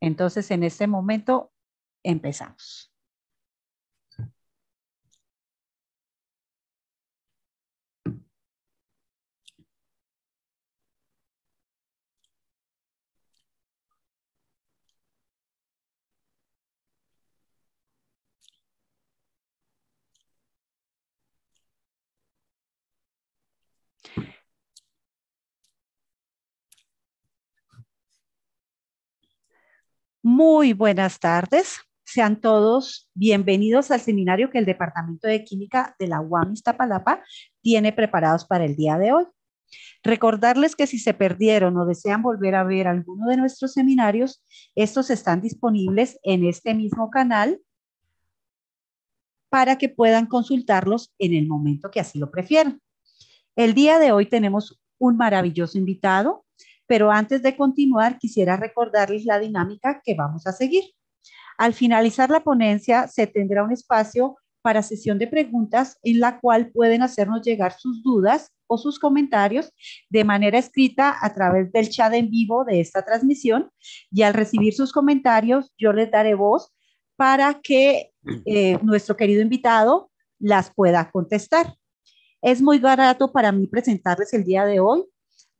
Entonces, en este momento, empezamos. Muy buenas tardes. Sean todos bienvenidos al seminario que el Departamento de Química de la UAM Iztapalapa tiene preparados para el día de hoy. Recordarles que si se perdieron o desean volver a ver alguno de nuestros seminarios, estos están disponibles en este mismo canal para que puedan consultarlos en el momento que así lo prefieran. El día de hoy tenemos un maravilloso invitado, pero antes de continuar, quisiera recordarles la dinámica que vamos a seguir. Al finalizar la ponencia, se tendrá un espacio para sesión de preguntas en la cual pueden hacernos llegar sus dudas o sus comentarios de manera escrita a través del chat en vivo de esta transmisión y al recibir sus comentarios yo les daré voz para que eh, nuestro querido invitado las pueda contestar. Es muy barato para mí presentarles el día de hoy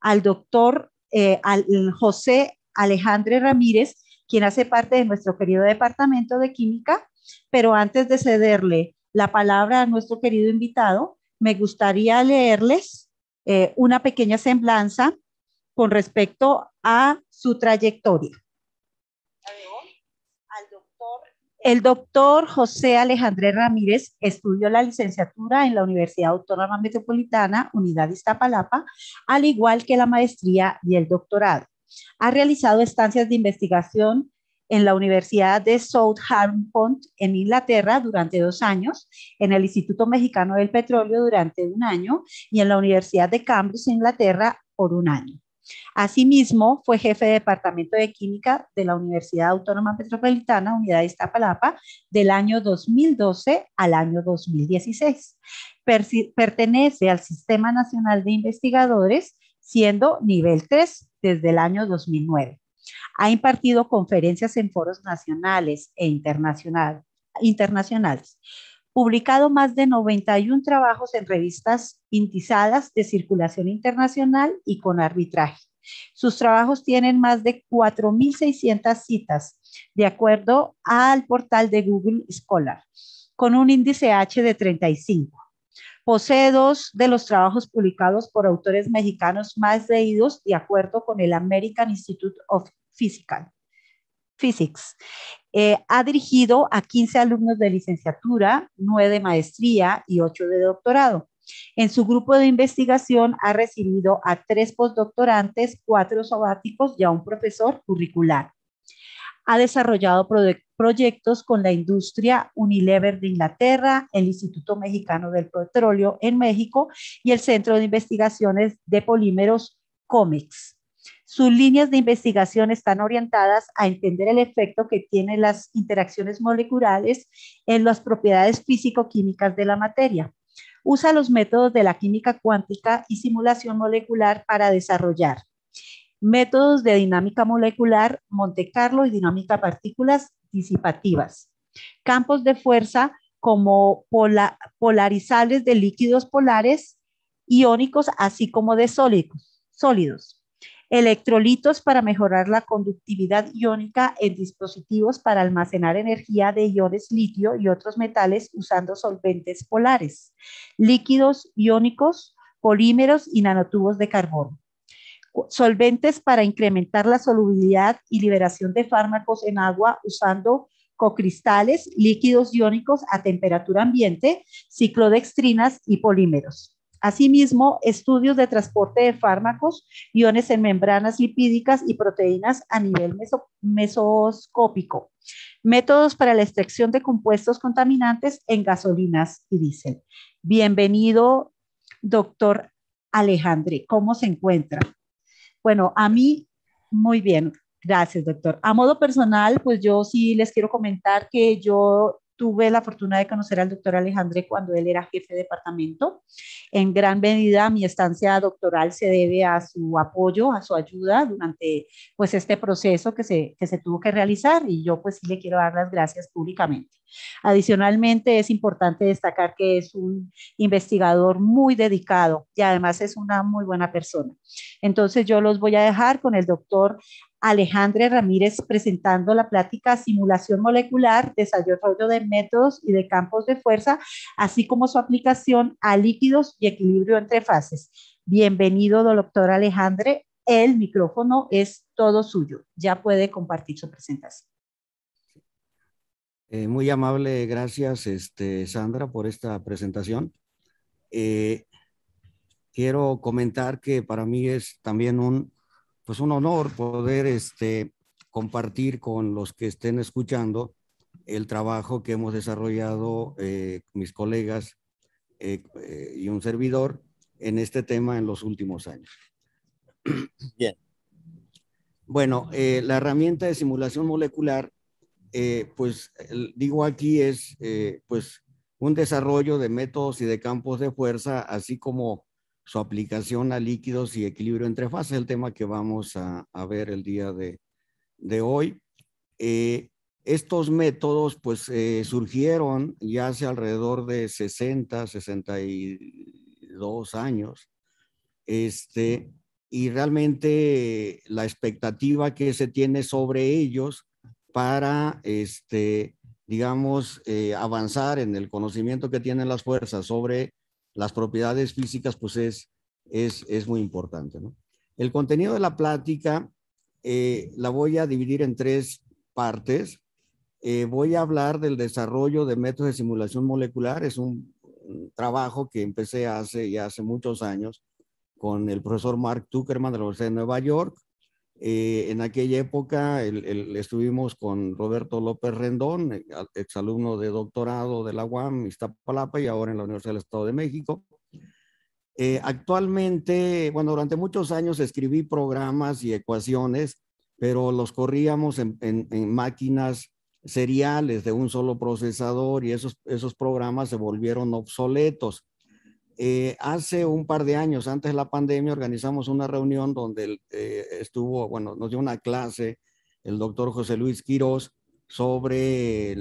al doctor eh, al, José Alejandre Ramírez, quien hace parte de nuestro querido departamento de química, pero antes de cederle la palabra a nuestro querido invitado, me gustaría leerles eh, una pequeña semblanza con respecto a su trayectoria. El doctor José Alejandré Ramírez estudió la licenciatura en la Universidad Autónoma Metropolitana, Unidad Iztapalapa, al igual que la maestría y el doctorado. Ha realizado estancias de investigación en la Universidad de Southampton en Inglaterra durante dos años, en el Instituto Mexicano del Petróleo durante un año y en la Universidad de Cambridge, Inglaterra, por un año. Asimismo, fue jefe de Departamento de Química de la Universidad Autónoma Metropolitana, Unidad de Iztapalapa, del año 2012 al año 2016. pertenece al Sistema Nacional de Investigadores, siendo nivel 3 desde el año 2009. Ha impartido conferencias en foros nacionales e internacionales publicado más de 91 trabajos en revistas pintizadas de circulación internacional y con arbitraje. Sus trabajos tienen más de 4.600 citas, de acuerdo al portal de Google Scholar, con un índice H de 35. Posee dos de los trabajos publicados por autores mexicanos más leídos, de acuerdo con el American Institute of Physical. Physics. Eh, ha dirigido a 15 alumnos de licenciatura, 9 de maestría y 8 de doctorado. En su grupo de investigación ha recibido a tres postdoctorantes, cuatro sabáticos y a un profesor curricular. Ha desarrollado proyectos con la industria Unilever de Inglaterra, el Instituto Mexicano del Petróleo en México y el Centro de Investigaciones de Polímeros COMEX. Sus líneas de investigación están orientadas a entender el efecto que tienen las interacciones moleculares en las propiedades físico-químicas de la materia usa los métodos de la química cuántica y simulación molecular para desarrollar métodos de dinámica molecular, Monte Carlo y dinámica partículas disipativas, campos de fuerza como polarizables de líquidos polares, iónicos, así como de sólidos. sólidos electrolitos para mejorar la conductividad iónica en dispositivos para almacenar energía de iones litio y otros metales usando solventes polares, líquidos iónicos, polímeros y nanotubos de carbono. Solventes para incrementar la solubilidad y liberación de fármacos en agua usando cocristales, líquidos iónicos a temperatura ambiente, ciclodextrinas y polímeros Asimismo, estudios de transporte de fármacos, iones en membranas lipídicas y proteínas a nivel mesoscópico. Métodos para la extracción de compuestos contaminantes en gasolinas y diésel. Bienvenido, doctor Alejandre. ¿Cómo se encuentra? Bueno, a mí, muy bien. Gracias, doctor. A modo personal, pues yo sí les quiero comentar que yo tuve la fortuna de conocer al doctor Alejandre cuando él era jefe de departamento. En gran medida mi estancia doctoral se debe a su apoyo, a su ayuda durante pues este proceso que se, que se tuvo que realizar y yo pues sí le quiero dar las gracias públicamente. Adicionalmente es importante destacar que es un investigador muy dedicado y además es una muy buena persona. Entonces yo los voy a dejar con el doctor Alejandre Ramírez presentando la plática Simulación Molecular, Desarrollo de Métodos y de Campos de Fuerza, así como su aplicación a líquidos y equilibrio entre fases. Bienvenido, doctor Alejandre. El micrófono es todo suyo. Ya puede compartir su presentación. Eh, muy amable, gracias este, Sandra por esta presentación. Eh, quiero comentar que para mí es también un pues un honor poder este, compartir con los que estén escuchando el trabajo que hemos desarrollado eh, mis colegas eh, eh, y un servidor en este tema en los últimos años. Bien. Bueno, la herramienta de simulación molecular, pues digo aquí es pues un desarrollo de métodos y de campos de fuerza, así como su aplicación a líquidos y equilibrio entre fases, el tema que vamos a, ver el día de, hoy. Eh, estos métodos pues eh, surgieron ya hace alrededor de 60, 62 años, este, y realmente la expectativa que se tiene sobre ellos para, este, digamos, eh, avanzar en el conocimiento que tienen las fuerzas sobre las propiedades físicas, pues es, es, muy importante. El contenido de la plática eh, la voy a dividir en tres partes. Eh, voy a hablar del desarrollo de métodos de simulación molecular. Es un, trabajo que empecé hace ya hace muchos años con el profesor Mark Tuckerman de la Universidad de Nueva York. Eh, en aquella época estuvimos con Roberto López Rendón, eh, exalumno de doctorado de la UAM, Iztapalapa y ahora en la Universidad del Estado de México. Eh, actualmente, bueno, durante muchos años escribí programas y ecuaciones, pero los corríamos en, máquinas seriales de un solo procesador y esos programas se volvieron obsoletos. Eh, hace un par de años, antes de la pandemia, organizamos una reunión donde eh, estuvo, bueno, nos dio una clase el doctor José Luis Quirós sobre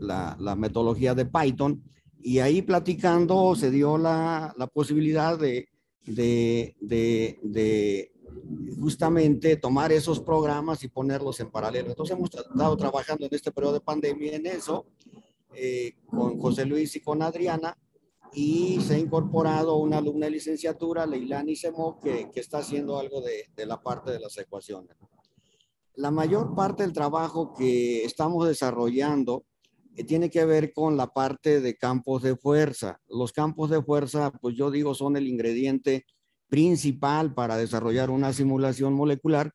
la, metodología de Python y ahí platicando se dio la, posibilidad de, justamente tomar esos programas y ponerlos en paralelo. Entonces hemos estado trabajando en este periodo de pandemia en eso, eh, con José Luis y con Adriana, y se ha incorporado una alumna de licenciatura, Leilani Semo, que, que está haciendo algo de, de, la parte de las ecuaciones. La mayor parte del trabajo que estamos desarrollando eh, tiene que ver con la parte de campos de fuerza. Los campos de fuerza, pues yo digo, son el ingrediente principal para desarrollar una simulación molecular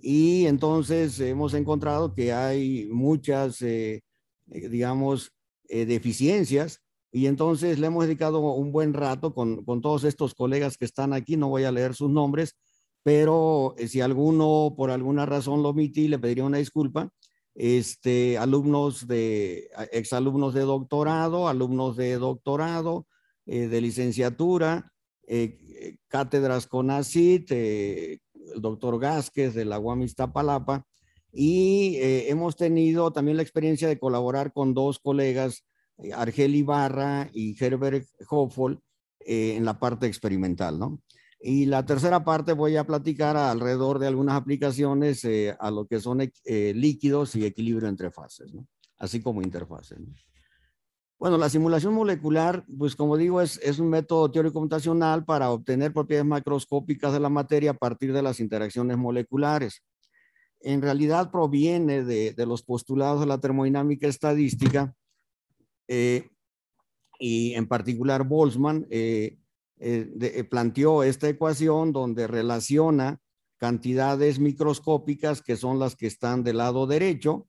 y entonces hemos encontrado que hay muchas, eh, eh, digamos, deficiencias y entonces le hemos dedicado un buen rato con, todos estos colegas que están aquí, no voy a leer sus nombres, pero eh, si alguno por alguna razón lo omití, le pediría una disculpa. Este, alumnos de, exalumnos de doctorado, alumnos de doctorado, eh, de licenciatura, eh, cátedras con ACIT, el doctor Gásquez de la Guamista Palapa y hemos tenido también la experiencia de colaborar con dos colegas eh, Argel Ibarra y Herbert Hoffol eh, en la parte experimental, ¿no? Y la tercera parte voy a platicar alrededor de algunas aplicaciones eh, a lo que son líquidos y equilibrio entre fases, ¿no? así como interfaces. Bueno, la simulación molecular, pues como digo, es, un método teórico computacional para obtener propiedades macroscópicas de la materia a partir de las interacciones moleculares. En realidad proviene de los postulados de la termodinámica estadística eh, y en particular Boltzmann eh, eh, planteó esta ecuación donde relaciona cantidades microscópicas que son las que están del lado derecho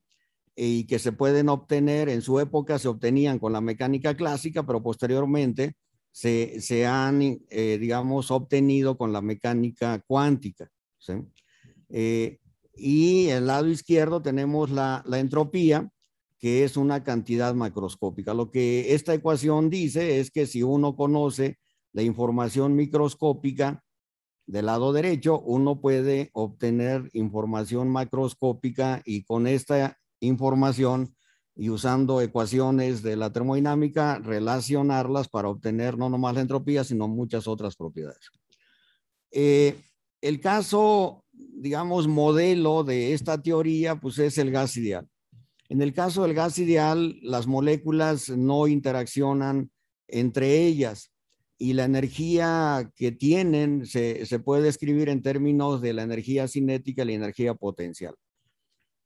y que se pueden obtener, en su época se obtenían con la mecánica clásica, pero posteriormente se, se han, digamos, obtenido con la mecánica cuántica. ¿sí? Eh, y el lado izquierdo tenemos la, la entropía, que es una cantidad macroscópica. Lo que esta ecuación dice es que si uno conoce la información microscópica del lado derecho, uno puede obtener información macroscópica y con esta información y usando ecuaciones de la termodinámica, relacionarlas para obtener no nomás la entropía, sino muchas otras propiedades. Eh, el caso, digamos, modelo de esta teoría, pues es el gas ideal. En el caso del gas ideal, las moléculas no interaccionan entre ellas y la energía que tienen se, puede describir en términos de la energía cinética y la energía potencial.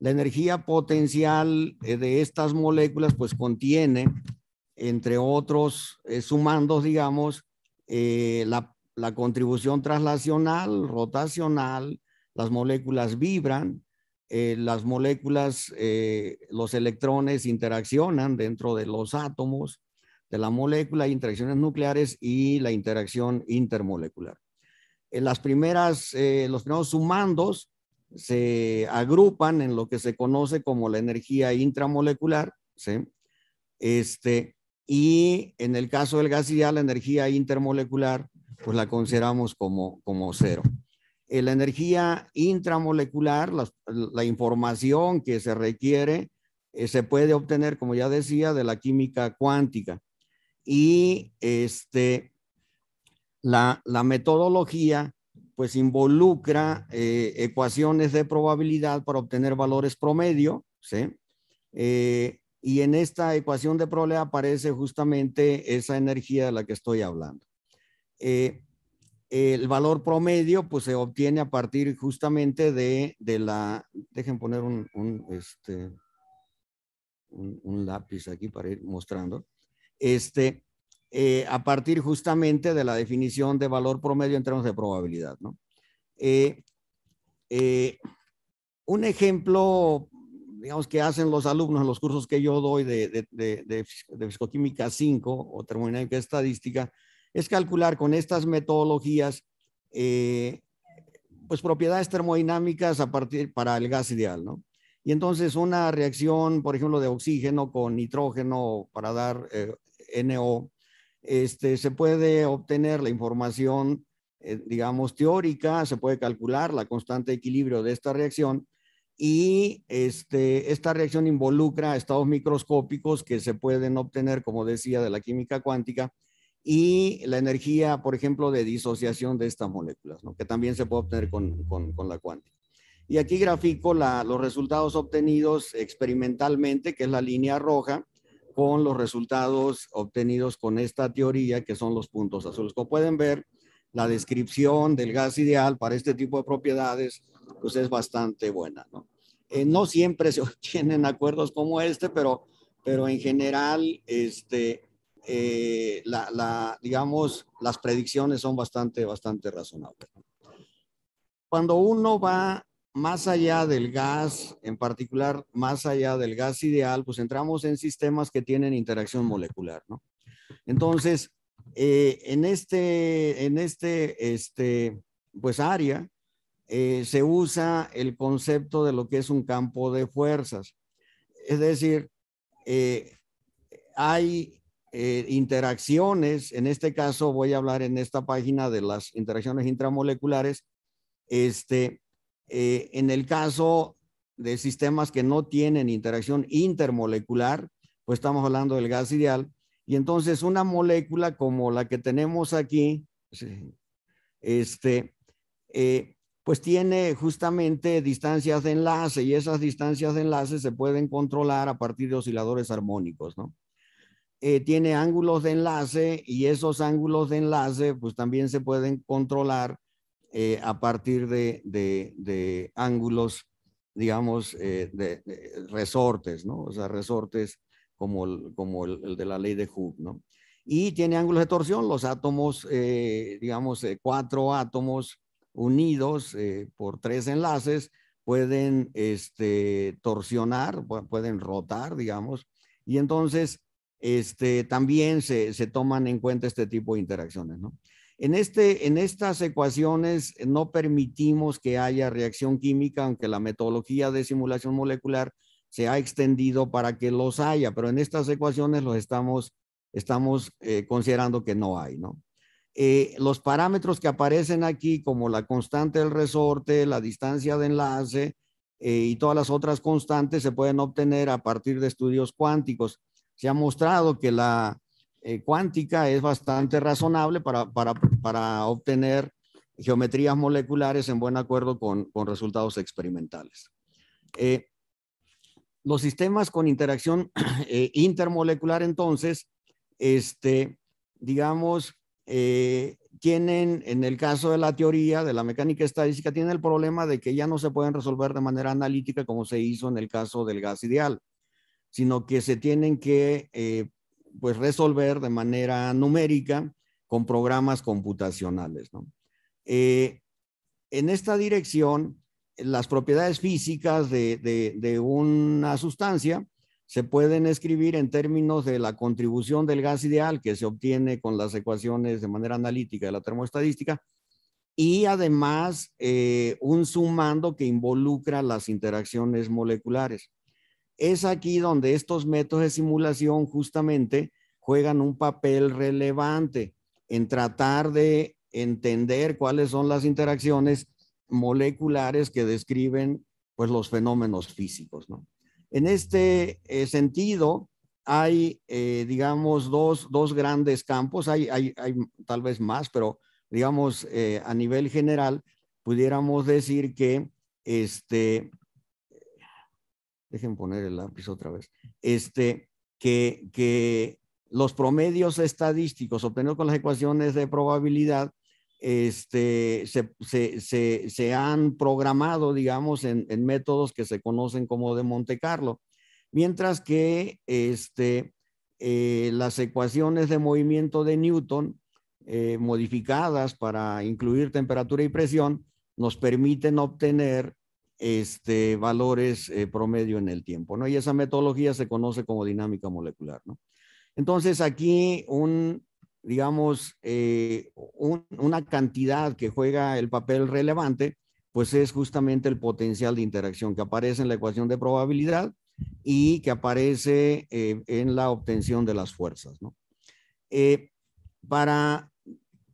La energía potencial eh, de estas moléculas pues contiene, entre otros eh, sumando digamos, eh, la, la contribución traslacional, rotacional, las moléculas vibran, eh, las moléculas, eh, los electrones interaccionan dentro de los átomos de la molécula, interacciones nucleares y la interacción intermolecular. En las primeras, eh, los primeros sumandos se agrupan en lo que se conoce como la energía intramolecular, este, y en el caso del gas ideal, la energía intermolecular, pues la consideramos como, como cero. Eh, la energía intramolecular, la, información que se requiere, eh, se puede obtener, como ya decía, de la química cuántica. Y este, la, la metodología pues involucra eh, ecuaciones de probabilidad para obtener valores promedio, ¿sí? y en esta ecuación de probabilidad aparece justamente esa energía de la que estoy hablando. Eh, el valor promedio pues se obtiene a partir justamente de, de la, dejen poner un, un, este, un, lápiz aquí para ir mostrando, este, eh, a partir justamente de la definición de valor promedio en términos de probabilidad. ¿no? Eh, eh, un ejemplo, digamos, que hacen los alumnos en los cursos que yo doy de, de, de, de, Fisicoquímica 5 o Termodinámica Estadística, es calcular con estas metodologías eh, pues propiedades termodinámicas a partir para el gas ideal, Y entonces una reacción, por ejemplo, de oxígeno con nitrógeno para dar eh, NO, este, se puede obtener la información, eh, digamos, teórica, se puede calcular la constante de equilibrio de esta reacción y este, esta reacción involucra estados microscópicos que se pueden obtener, como decía, de la química cuántica y la energía, por ejemplo, de disociación de estas moléculas, ¿no? que también se puede obtener con, la cuántica. Y aquí grafico los resultados obtenidos experimentalmente, que es la línea roja, con los resultados obtenidos con esta teoría, que son los puntos azules. Como pueden ver, la descripción del gas ideal para este tipo de propiedades pues es bastante buena. ¿no? Eh, siempre se obtienen acuerdos como este, pero, pero en general este, eh, la, digamos, las predicciones son bastante, bastante razonables. Cuando uno va más allá del gas, en particular más allá del gas ideal, pues entramos en sistemas que tienen interacción molecular, ¿no? Entonces, eh, en este, en este, este, pues área, eh, se usa el concepto de lo que es un campo de fuerzas. Es decir, hay eh, interacciones, en este caso voy a hablar en esta página de las interacciones intramoleculares, este, eh, en el caso de sistemas que no tienen interacción intermolecular, pues estamos hablando del gas ideal, y entonces una molécula como la que tenemos aquí, este, eh, pues tiene justamente distancias de enlace y esas distancias de enlace se pueden controlar a partir de osciladores armónicos, ¿no? Eh, tiene ángulos de enlace y esos ángulos de enlace pues también se pueden controlar eh, a partir de, ángulos, digamos, eh, de, resortes, ¿no? O sea, resortes como el, como de la ley de Hooke, ¿no? Y tiene ángulos de torsión, los átomos, digamos, cuatro átomos unidos por tres enlaces pueden este, torsionar, pueden rotar, digamos, y entonces este, también se, toman en cuenta este tipo de interacciones. En, este, en estas ecuaciones eh, no permitimos que haya reacción química, aunque la metodología de simulación molecular se ha extendido para que los haya, pero en estas ecuaciones los estamos, eh, considerando que no hay. Eh, los parámetros que aparecen aquí, como la constante del resorte, la distancia de enlace y todas las otras constantes, se pueden obtener a partir de estudios cuánticos se ha mostrado que la eh, cuántica es bastante razonable para, obtener geometrías moleculares en buen acuerdo con, resultados experimentales. Eh, los sistemas con interacción eh, intermolecular, entonces, este, digamos, tienen, en el caso de la teoría de la mecánica estadística, tienen el problema de que ya no se pueden resolver de manera analítica como se hizo en el caso del gas ideal sino que se tienen que eh, pues resolver de manera numérica con programas computacionales. Eh, en esta dirección, las propiedades físicas de, una sustancia se pueden escribir en términos de la contribución del gas ideal que se obtiene con las ecuaciones de manera analítica de la termoestadística y además eh, un sumando que involucra las interacciones moleculares es aquí donde estos métodos de simulación justamente juegan un papel relevante en tratar de entender cuáles son las interacciones moleculares que describen pues los fenómenos físicos. ¿no? En este eh, sentido, hay, eh, digamos, dos, grandes campos, hay, hay, tal vez más, pero digamos, eh, a nivel general, pudiéramos decir que este, dejen poner el lápiz otra vez, este, que, que los promedios estadísticos obtenidos con las ecuaciones de probabilidad este, se, han programado, digamos, en, métodos que se conocen como de Monte Carlo, mientras que este, eh, las ecuaciones de movimiento de Newton, eh, modificadas para incluir temperatura y presión, nos permiten obtener este, valores eh, promedio en el tiempo, ¿no? Y esa metodología se conoce como dinámica molecular, ¿no? Entonces aquí un, digamos, eh, una cantidad que juega el papel relevante, pues es justamente el potencial de interacción que aparece en la ecuación de probabilidad y que aparece eh, en la obtención de las fuerzas, ¿no? para,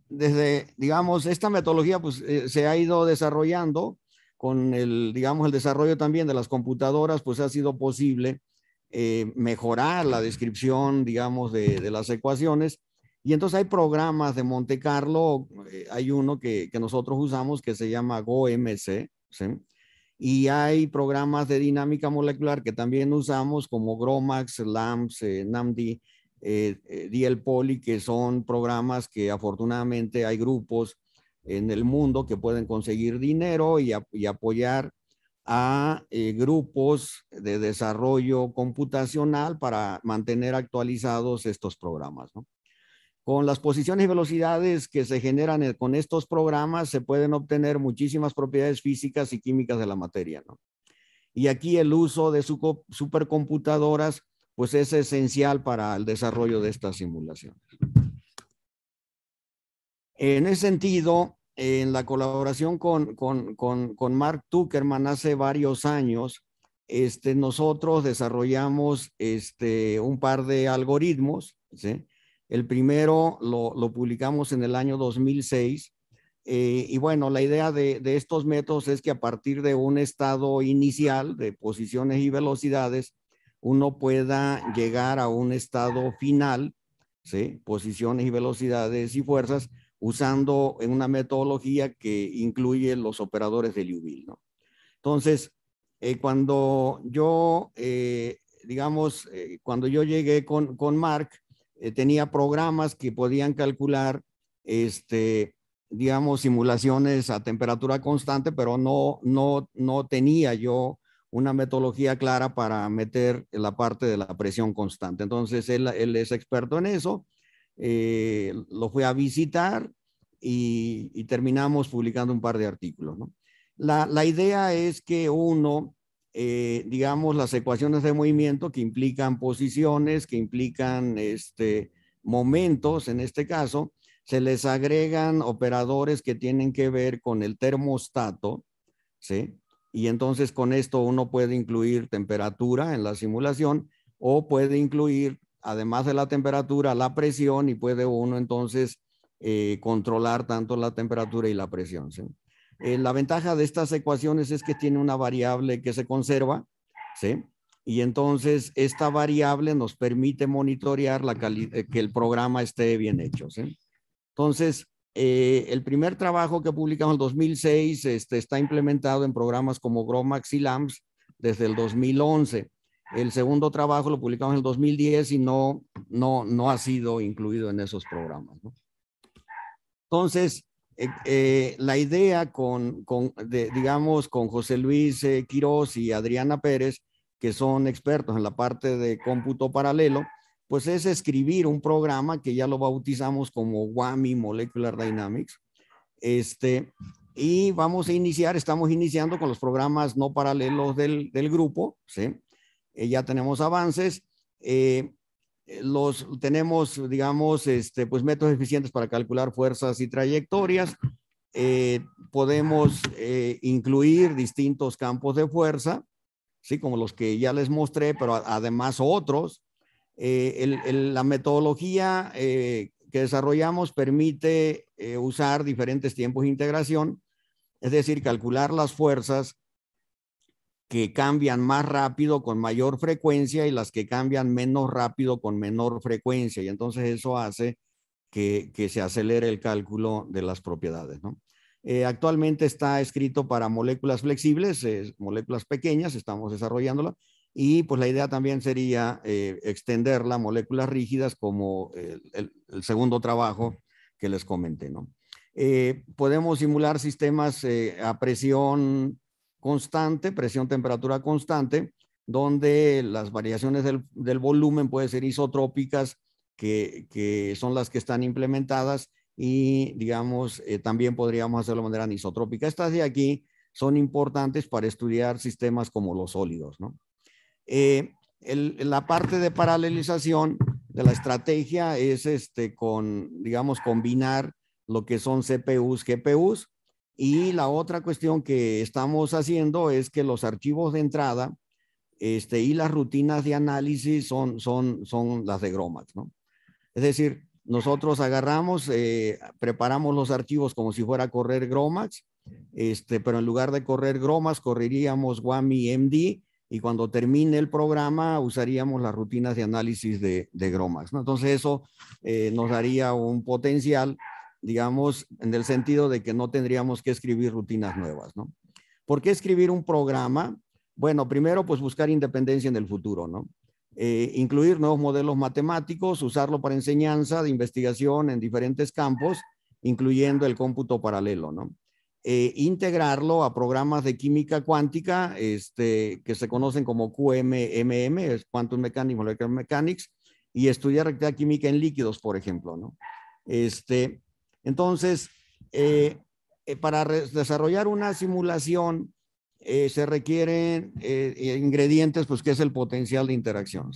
desde, digamos, esta metodología pues se ha ido desarrollando con el, digamos, el desarrollo también de las computadoras, pues ha sido posible eh, mejorar la descripción, digamos, de, las ecuaciones. Y entonces hay programas de Monte Carlo, eh, hay uno que, nosotros usamos que se llama GoMC, y hay programas de dinámica molecular que también usamos como Gromax, LAMPS, eh, NAMD, eh, poli que son programas que afortunadamente hay grupos en el mundo que pueden conseguir dinero y, apoyar a eh, grupos de desarrollo computacional para mantener actualizados estos programas. Con las posiciones y velocidades que se generan eh, con estos programas se pueden obtener muchísimas propiedades físicas y químicas de la materia. Y aquí el uso de supercomputadoras pues es esencial para el desarrollo de estas simulaciones. En ese sentido, en la colaboración con, Mark Tuckerman hace varios años, este, nosotros desarrollamos este, un par de algoritmos. El primero lo, publicamos en el año 2006. Eh, y bueno, la idea de, de, estos métodos es que a partir de un estado inicial de posiciones y velocidades, uno pueda llegar a un estado final, ¿sí? posiciones y velocidades y fuerzas, usando en una metodología que incluye los operadores de Liouville, Entonces, eh, cuando yo, eh, digamos, eh, cuando yo llegué con, con Mark, tenía programas que podían calcular, este, digamos, simulaciones a temperatura constante, pero no, no, no tenía yo una metodología clara para meter la parte de la presión constante. Entonces, él es experto en eso eh, lo fue a visitar y, terminamos publicando un par de artículos. La, idea es que uno, eh, digamos, las ecuaciones de movimiento que implican posiciones, que implican este, momentos, en este caso, se les agregan operadores que tienen que ver con el termostato, ¿sí? Y entonces con esto uno puede incluir temperatura en la simulación o puede incluir además de la temperatura, la presión y puede uno entonces eh, controlar tanto la temperatura y la presión. Eh, la ventaja de estas ecuaciones es que tiene una variable que se conserva, ¿sí? Y entonces esta variable nos permite monitorear la eh, que el programa esté bien hecho, ¿sí? Entonces, el primer trabajo que publicamos en 2006 este, está implementado en programas como Gromax y LAMPS desde el 2011. El segundo trabajo lo publicamos en el 2010 y no, no, no ha sido incluido en esos programas. Entonces, eh, eh, la idea con, digamos, con José Luis eh, Quiroz y Adriana Pérez, que son expertos en la parte de cómputo paralelo, pues es escribir un programa que ya lo bautizamos como WAMI Molecular Dynamics. Este, y vamos a iniciar, estamos iniciando con los programas no paralelos del, del grupo, ¿sí? Eh, ya tenemos avances. Eh, eh, los tenemos, digamos, este, pues métodos eficientes para calcular fuerzas y trayectorias. podemos incluir distintos campos de fuerza, ¿sí? como los que ya les mostré, pero además otros. la metodología que desarrollamos permite usar diferentes tiempos de integración, es decir, calcular las fuerzas que cambian más rápido con mayor frecuencia y las que cambian menos rápido con menor frecuencia. Y entonces eso hace que, se acelere el cálculo de las propiedades. Eh, actualmente está escrito para moléculas flexibles, moléculas pequeñas, estamos desarrollándola. Y pues la idea también sería extender eh, extenderla a moléculas rígidas como el, el, segundo trabajo que les comenté. ¿no? Eh, podemos simular sistemas a presión, constante, presión-temperatura constante, donde las variaciones del, volumen pueden ser isotrópicas, que, son las que están implementadas, y digamos, eh, también podríamos hacerlo de manera anisotrópica. Estas de aquí son importantes para estudiar sistemas como los sólidos. ¿no? Eh, la parte de paralelización de la estrategia es este, con, digamos, combinar lo que son CPUs, GPUs, y la otra cuestión que estamos haciendo es que los archivos de entrada este, y las rutinas de análisis son, son, son las de Gromax, ¿no? Es decir, nosotros agarramos, eh, preparamos los archivos como si fuera a correr Gromax, este, pero en lugar de correr Gromax, correríamos WAMI MD y cuando termine el programa usaríamos las rutinas de análisis de, de Gromax. Entonces eso eh, nos daría un potencial digamos, en el sentido de que no tendríamos que escribir rutinas nuevas, ¿no? ¿Por qué escribir un programa? Bueno, primero, pues buscar independencia en el futuro, ¿no? Eh, incluir nuevos modelos matemáticos, usarlo para enseñanza de investigación en diferentes campos, incluyendo el cómputo paralelo, ¿no? Eh, integrarlo a programas de química cuántica este, que se conocen como QMMM, es Quantum Mechanics, Molecular Mechanics, y estudiar actividad química en líquidos, por ejemplo, ¿no? Este, entonces, eh, eh, para desarrollar una simulación eh, se requieren ingredientes, pues que es el potencial de interacción.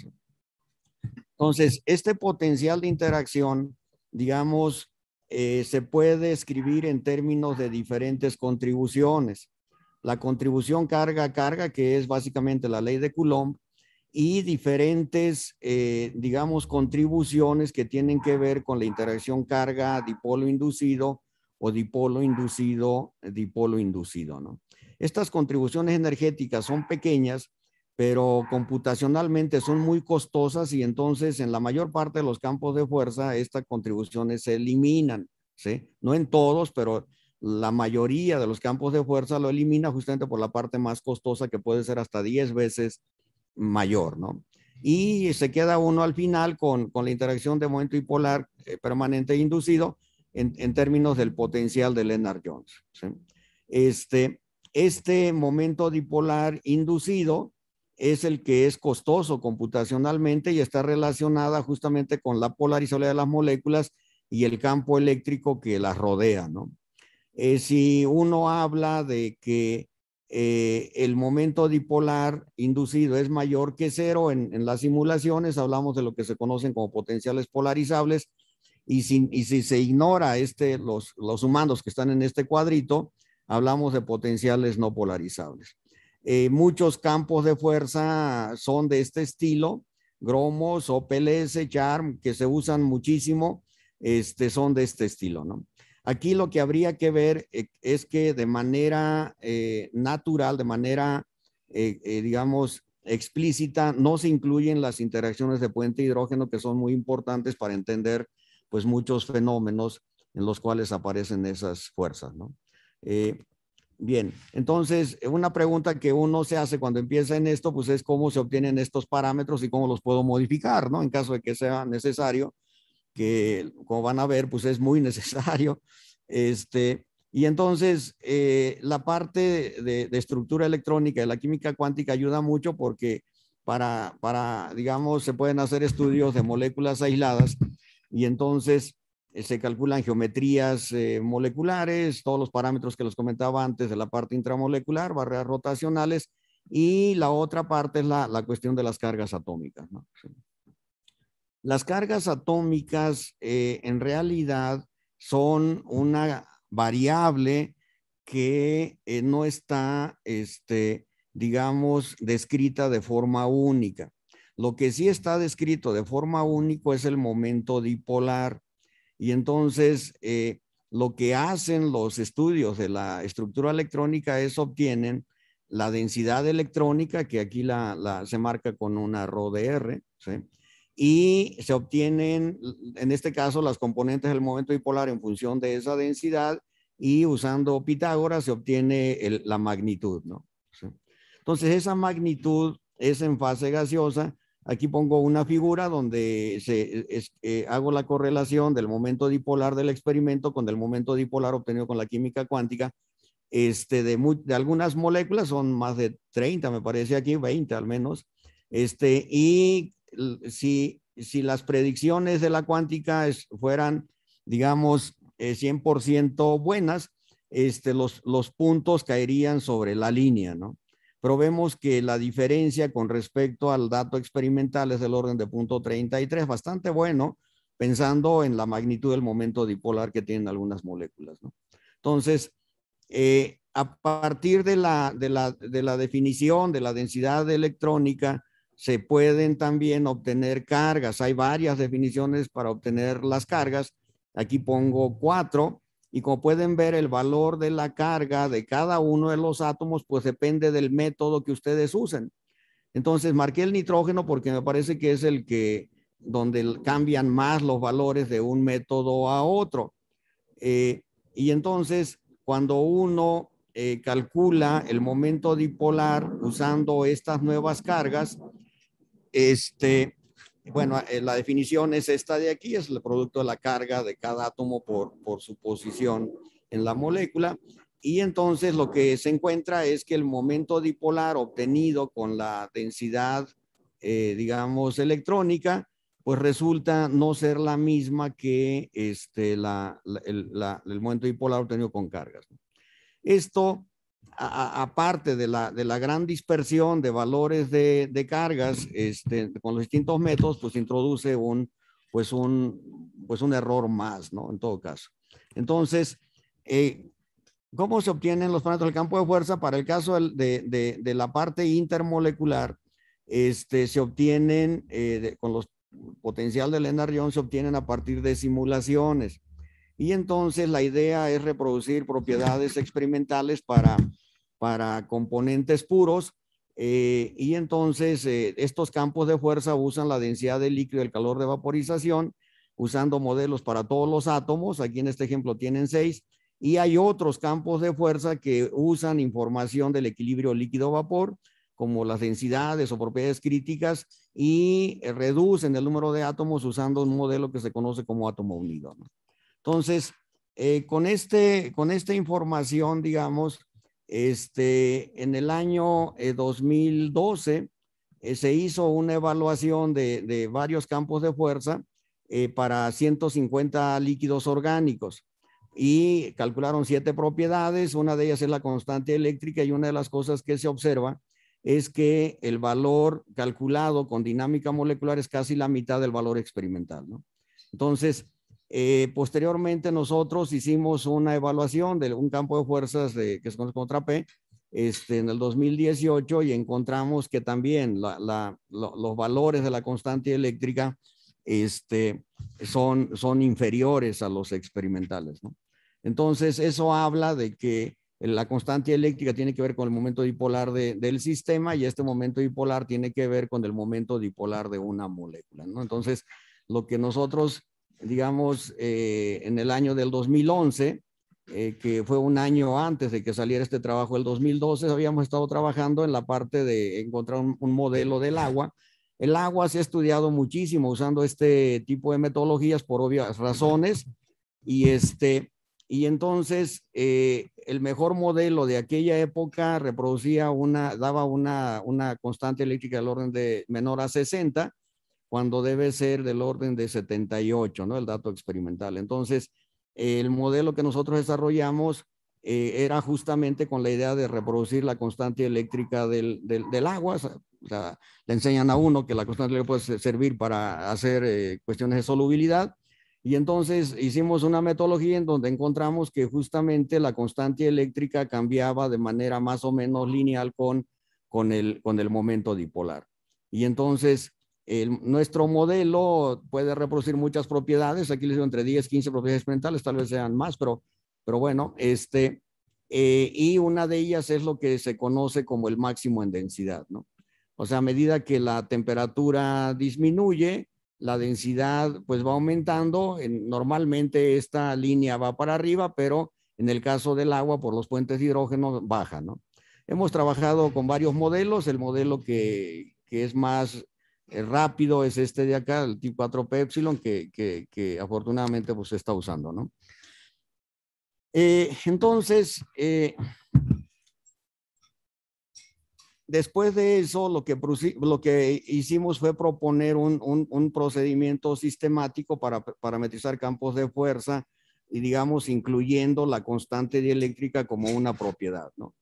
Entonces, este potencial de interacción, digamos, se puede escribir en términos de diferentes contribuciones. La contribución carga-carga, que es básicamente la ley de Coulomb, y diferentes, eh, digamos, contribuciones que tienen que ver con la interacción carga dipolo inducido o dipolo inducido, dipolo inducido, ¿no? Estas contribuciones energéticas son pequeñas, pero computacionalmente son muy costosas y entonces en la mayor parte de los campos de fuerza estas contribuciones se eliminan, ¿sí? No en todos, pero la mayoría de los campos de fuerza lo elimina justamente por la parte más costosa que puede ser hasta 10 veces mayor, ¿no? Y se queda uno al final con, la interacción de momento dipolar eh, permanente e inducido en, términos del potencial de Leonard Jones. Este, este momento dipolar inducido es el que es costoso computacionalmente y está relacionada justamente con la polarización de las moléculas y el campo eléctrico que las rodea, ¿no? Eh, si uno habla de que eh, el momento dipolar inducido es mayor que cero en, las simulaciones, hablamos de lo que se conocen como potenciales polarizables, y, si se ignora este, los, humanos que están en este cuadrito, hablamos de potenciales no polarizables. Eh, muchos campos de fuerza son de este estilo, gromos, OPLS, charm, que se usan muchísimo, este, son de este estilo, ¿no? Aquí lo que habría que ver eh, es que de manera eh, natural, de manera, eh, digamos, explícita, no se incluyen las interacciones de puente hidrógeno que son muy importantes para entender, pues, muchos fenómenos en los cuales aparecen esas fuerzas, ¿no? bien, entonces, una pregunta que uno se hace cuando empieza en esto, pues, es cómo se obtienen estos parámetros y cómo los puedo modificar, ¿no? En caso de que sea necesario que como van a ver, pues es muy necesario. Este, y entonces eh, la parte de, estructura electrónica de la química cuántica ayuda mucho porque para, para, digamos, se pueden hacer estudios de moléculas aisladas y entonces eh, se calculan geometrías eh, moleculares, todos los parámetros que les comentaba antes de la parte intramolecular, barreras rotacionales, y la otra parte es la, la cuestión de las cargas atómicas. Las cargas atómicas eh, en realidad son una variable que eh, no está, este, digamos, descrita de forma única. Lo que sí está descrito de forma única es el momento dipolar. Y entonces, eh, lo que hacen los estudios de la estructura electrónica es obtienen la densidad electrónica, que aquí se marca con una Rho de R, ¿sí? y se obtienen, en este caso, las componentes del momento dipolar en función de esa densidad y usando Pitágoras se obtiene la magnitud, ¿no? Entonces, esa magnitud es en fase gaseosa. Aquí pongo una figura donde se, eh, hago la correlación del momento dipolar del experimento con el momento dipolar obtenido con la química cuántica. Este, de, de algunas moléculas, son más de 30, me parece aquí, 20 al menos, este, y si, las predicciones de la cuántica fueran, digamos, 100% eh, buenas, este, los, los puntos caerían sobre la línea, ¿no? Pero vemos que la diferencia con respecto al dato experimental es del orden de punto 33, bastante bueno, pensando en la magnitud del momento dipolar que tienen algunas moléculas, ¿no? Entonces, eh, a partir de, la, de la definición de la densidad electrónica, se pueden también obtener cargas. Hay varias definiciones para obtener las cargas. Aquí pongo cuatro y como pueden ver el valor de la carga de cada uno de los átomos pues depende del método que ustedes usen. Entonces marqué el nitrógeno porque me parece que es el que donde cambian más los valores de un método a otro. Eh, y entonces cuando uno eh, calcula el momento dipolar usando estas nuevas cargas, este, bueno, eh, la definición es esta de aquí, es el producto de la carga de cada átomo por, su posición en la molécula. Y entonces lo que se encuentra es que el momento dipolar obtenido con la densidad, eh, digamos, electrónica, pues resulta no ser la misma que este, el, el, momento dipolar obtenido con cargas. Esto aparte de la, gran dispersión de valores de, de cargas este, con los distintos métodos, pues introduce un, pues un, pues un error más, ¿no? En todo caso. Entonces, eh, ¿cómo se obtienen los parámetros del campo de fuerza? Para el caso de, la parte intermolecular, este, se obtienen eh, con los potencial Lennard-Jones se obtienen a partir de simulaciones. Y entonces la idea es reproducir propiedades experimentales para para componentes puros eh, y entonces eh, estos campos de fuerza usan la densidad del líquido y el calor de vaporización usando modelos para todos los átomos. Aquí en este ejemplo tienen seis. Y hay otros campos de fuerza que usan información del equilibrio líquido-vapor, como las densidades o propiedades críticas, y reducen el número de átomos usando un modelo que se conoce como átomo unido. Entonces, eh, con, este, con esta información, digamos, este, en el año 2012 eh, eh, se hizo una evaluación de, varios campos de fuerza eh, para 150 líquidos orgánicos y calcularon siete propiedades. Una de ellas es la constante eléctrica y una de las cosas que se observa es que el valor calculado con dinámica molecular es casi la mitad del valor experimental. Entonces, eh, posteriormente nosotros hicimos una evaluación de un campo de fuerzas de, que es conocido como TRAPE este, en el 2018 y encontramos que también los valores de la constante eléctrica este, son, son inferiores a los experimentales. Entonces, eso habla de que la constante eléctrica tiene que ver con el momento dipolar del sistema y este momento dipolar tiene que ver con el momento dipolar de una molécula. Entonces, lo que nosotros digamos, eh, en el año del 2011, eh, que fue un año antes de que saliera este trabajo, el 2012, habíamos estado trabajando en la parte de encontrar un, modelo del agua. El agua se ha estudiado muchísimo usando este tipo de metodologías por obvias razones y este y entonces eh, el mejor modelo de aquella época reproducía una daba una, una constante eléctrica del orden de menor a 60 cuando debe ser del orden de 78, ¿no? El dato experimental. Entonces, el modelo que nosotros desarrollamos eh, era justamente con la idea de reproducir la constante eléctrica del, del, agua. O sea, le enseñan a uno que la constante le puede servir para hacer eh, cuestiones de solubilidad. Y entonces hicimos una metodología en donde encontramos que justamente la constante eléctrica cambiaba de manera más o menos lineal con, con, el, con el momento dipolar. Y entonces nuestro modelo puede reproducir muchas propiedades. Aquí les digo entre 10, 15 propiedades experimentales, tal vez sean más, pero, pero bueno, este, eh, y una de ellas es lo que se conoce como el máximo en densidad, ¿no? O sea, a medida que la temperatura disminuye, la densidad pues va aumentando. normalmente esta línea va para arriba, pero en el caso del agua por los puentes de hidrógeno baja, ¿no? Hemos trabajado con varios modelos, el modelo que, que es más rápido es este de acá, el t 4 p que, afortunadamente pues, se está usando, ¿no? Eh, entonces, eh, después de eso, lo que, lo que hicimos fue proponer un, procedimiento sistemático para parametrizar campos de fuerza y, digamos, incluyendo la constante dieléctrica como una propiedad, ¿no?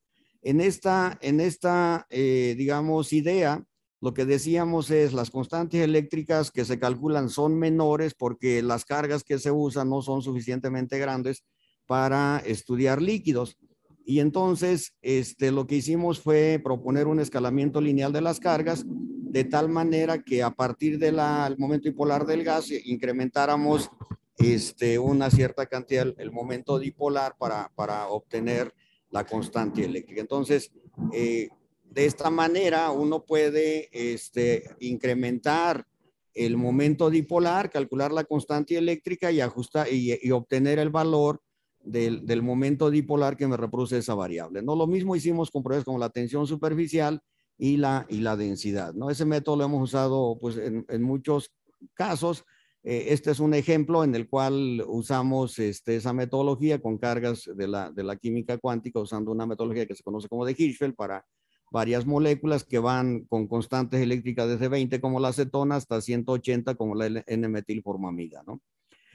En esta, en esta eh, digamos, idea, lo que decíamos es las constantes eléctricas que se calculan son menores porque las cargas que se usan no son suficientemente grandes para estudiar líquidos. Y entonces este, lo que hicimos fue proponer un escalamiento lineal de las cargas de tal manera que a partir del momento dipolar del gas incrementáramos este, una cierta cantidad el momento dipolar para, para obtener la constante eléctrica. Entonces, eh, de esta manera uno puede este, incrementar el momento dipolar, calcular la constante eléctrica y, ajustar, y, obtener el valor del, momento dipolar que me reproduce esa variable. ¿no? Lo mismo hicimos con pruebas como la tensión superficial y la, y la densidad. ¿no? Ese método lo hemos usado pues, en, muchos casos. Eh, este es un ejemplo en el cual usamos este, esa metodología con cargas de la, de la química cuántica usando una metodología que se conoce como de Hirschfeld para varias moléculas que van con constantes eléctricas desde 20 como la acetona hasta 180 como la N-metilformamida, ¿no?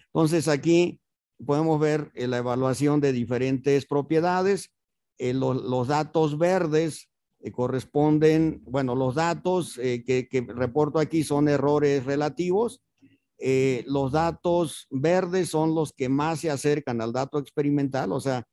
Entonces aquí podemos ver eh, la evaluación de diferentes propiedades. Eh, los datos verdes eh, corresponden, bueno, los datos que, que, reporto aquí son errores relativos. los datos verdes son los que más se acercan al dato experimental, o sea,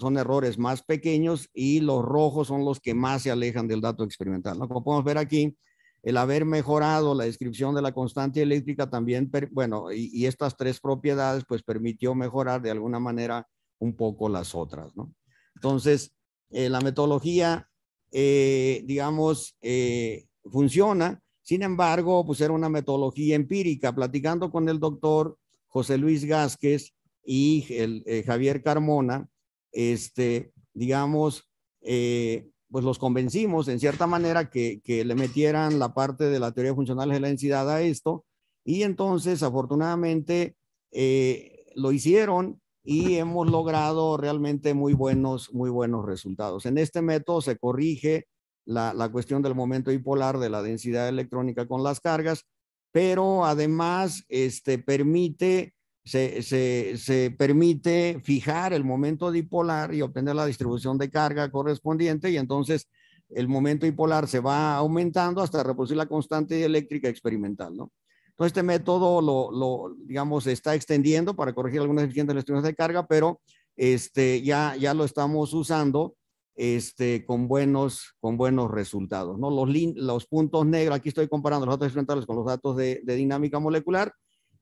son errores más pequeños y los rojos son los que más se alejan del dato experimental. Como podemos ver aquí, el haber mejorado la descripción de la constante eléctrica también, bueno, y, estas tres propiedades, pues permitió mejorar de alguna manera un poco las otras, ¿no? Entonces, eh, la metodología, eh, digamos, eh, funciona, sin embargo, pues era una metodología empírica. Platicando con el doctor José Luis Gásquez y el, Javier Carmona, este, digamos, eh, pues los convencimos en cierta manera que, que, le metieran la parte de la teoría funcional de la densidad a esto y entonces afortunadamente eh, lo hicieron y hemos logrado realmente muy buenos, muy buenos resultados. En este método se corrige la, cuestión del momento dipolar de la densidad electrónica con las cargas, pero además este, permite se, permite fijar el momento dipolar y obtener la distribución de carga correspondiente y entonces el momento dipolar se va aumentando hasta reproducir la constante eléctrica experimental, ¿no? Entonces este método lo, digamos, se está extendiendo para corregir algunas deficiencias de las estructuras de carga, pero este, ya, ya lo estamos usando este, con, buenos, con buenos resultados. ¿no? Los, los puntos negros, aquí estoy comparando los datos experimentales con los datos de, de dinámica molecular,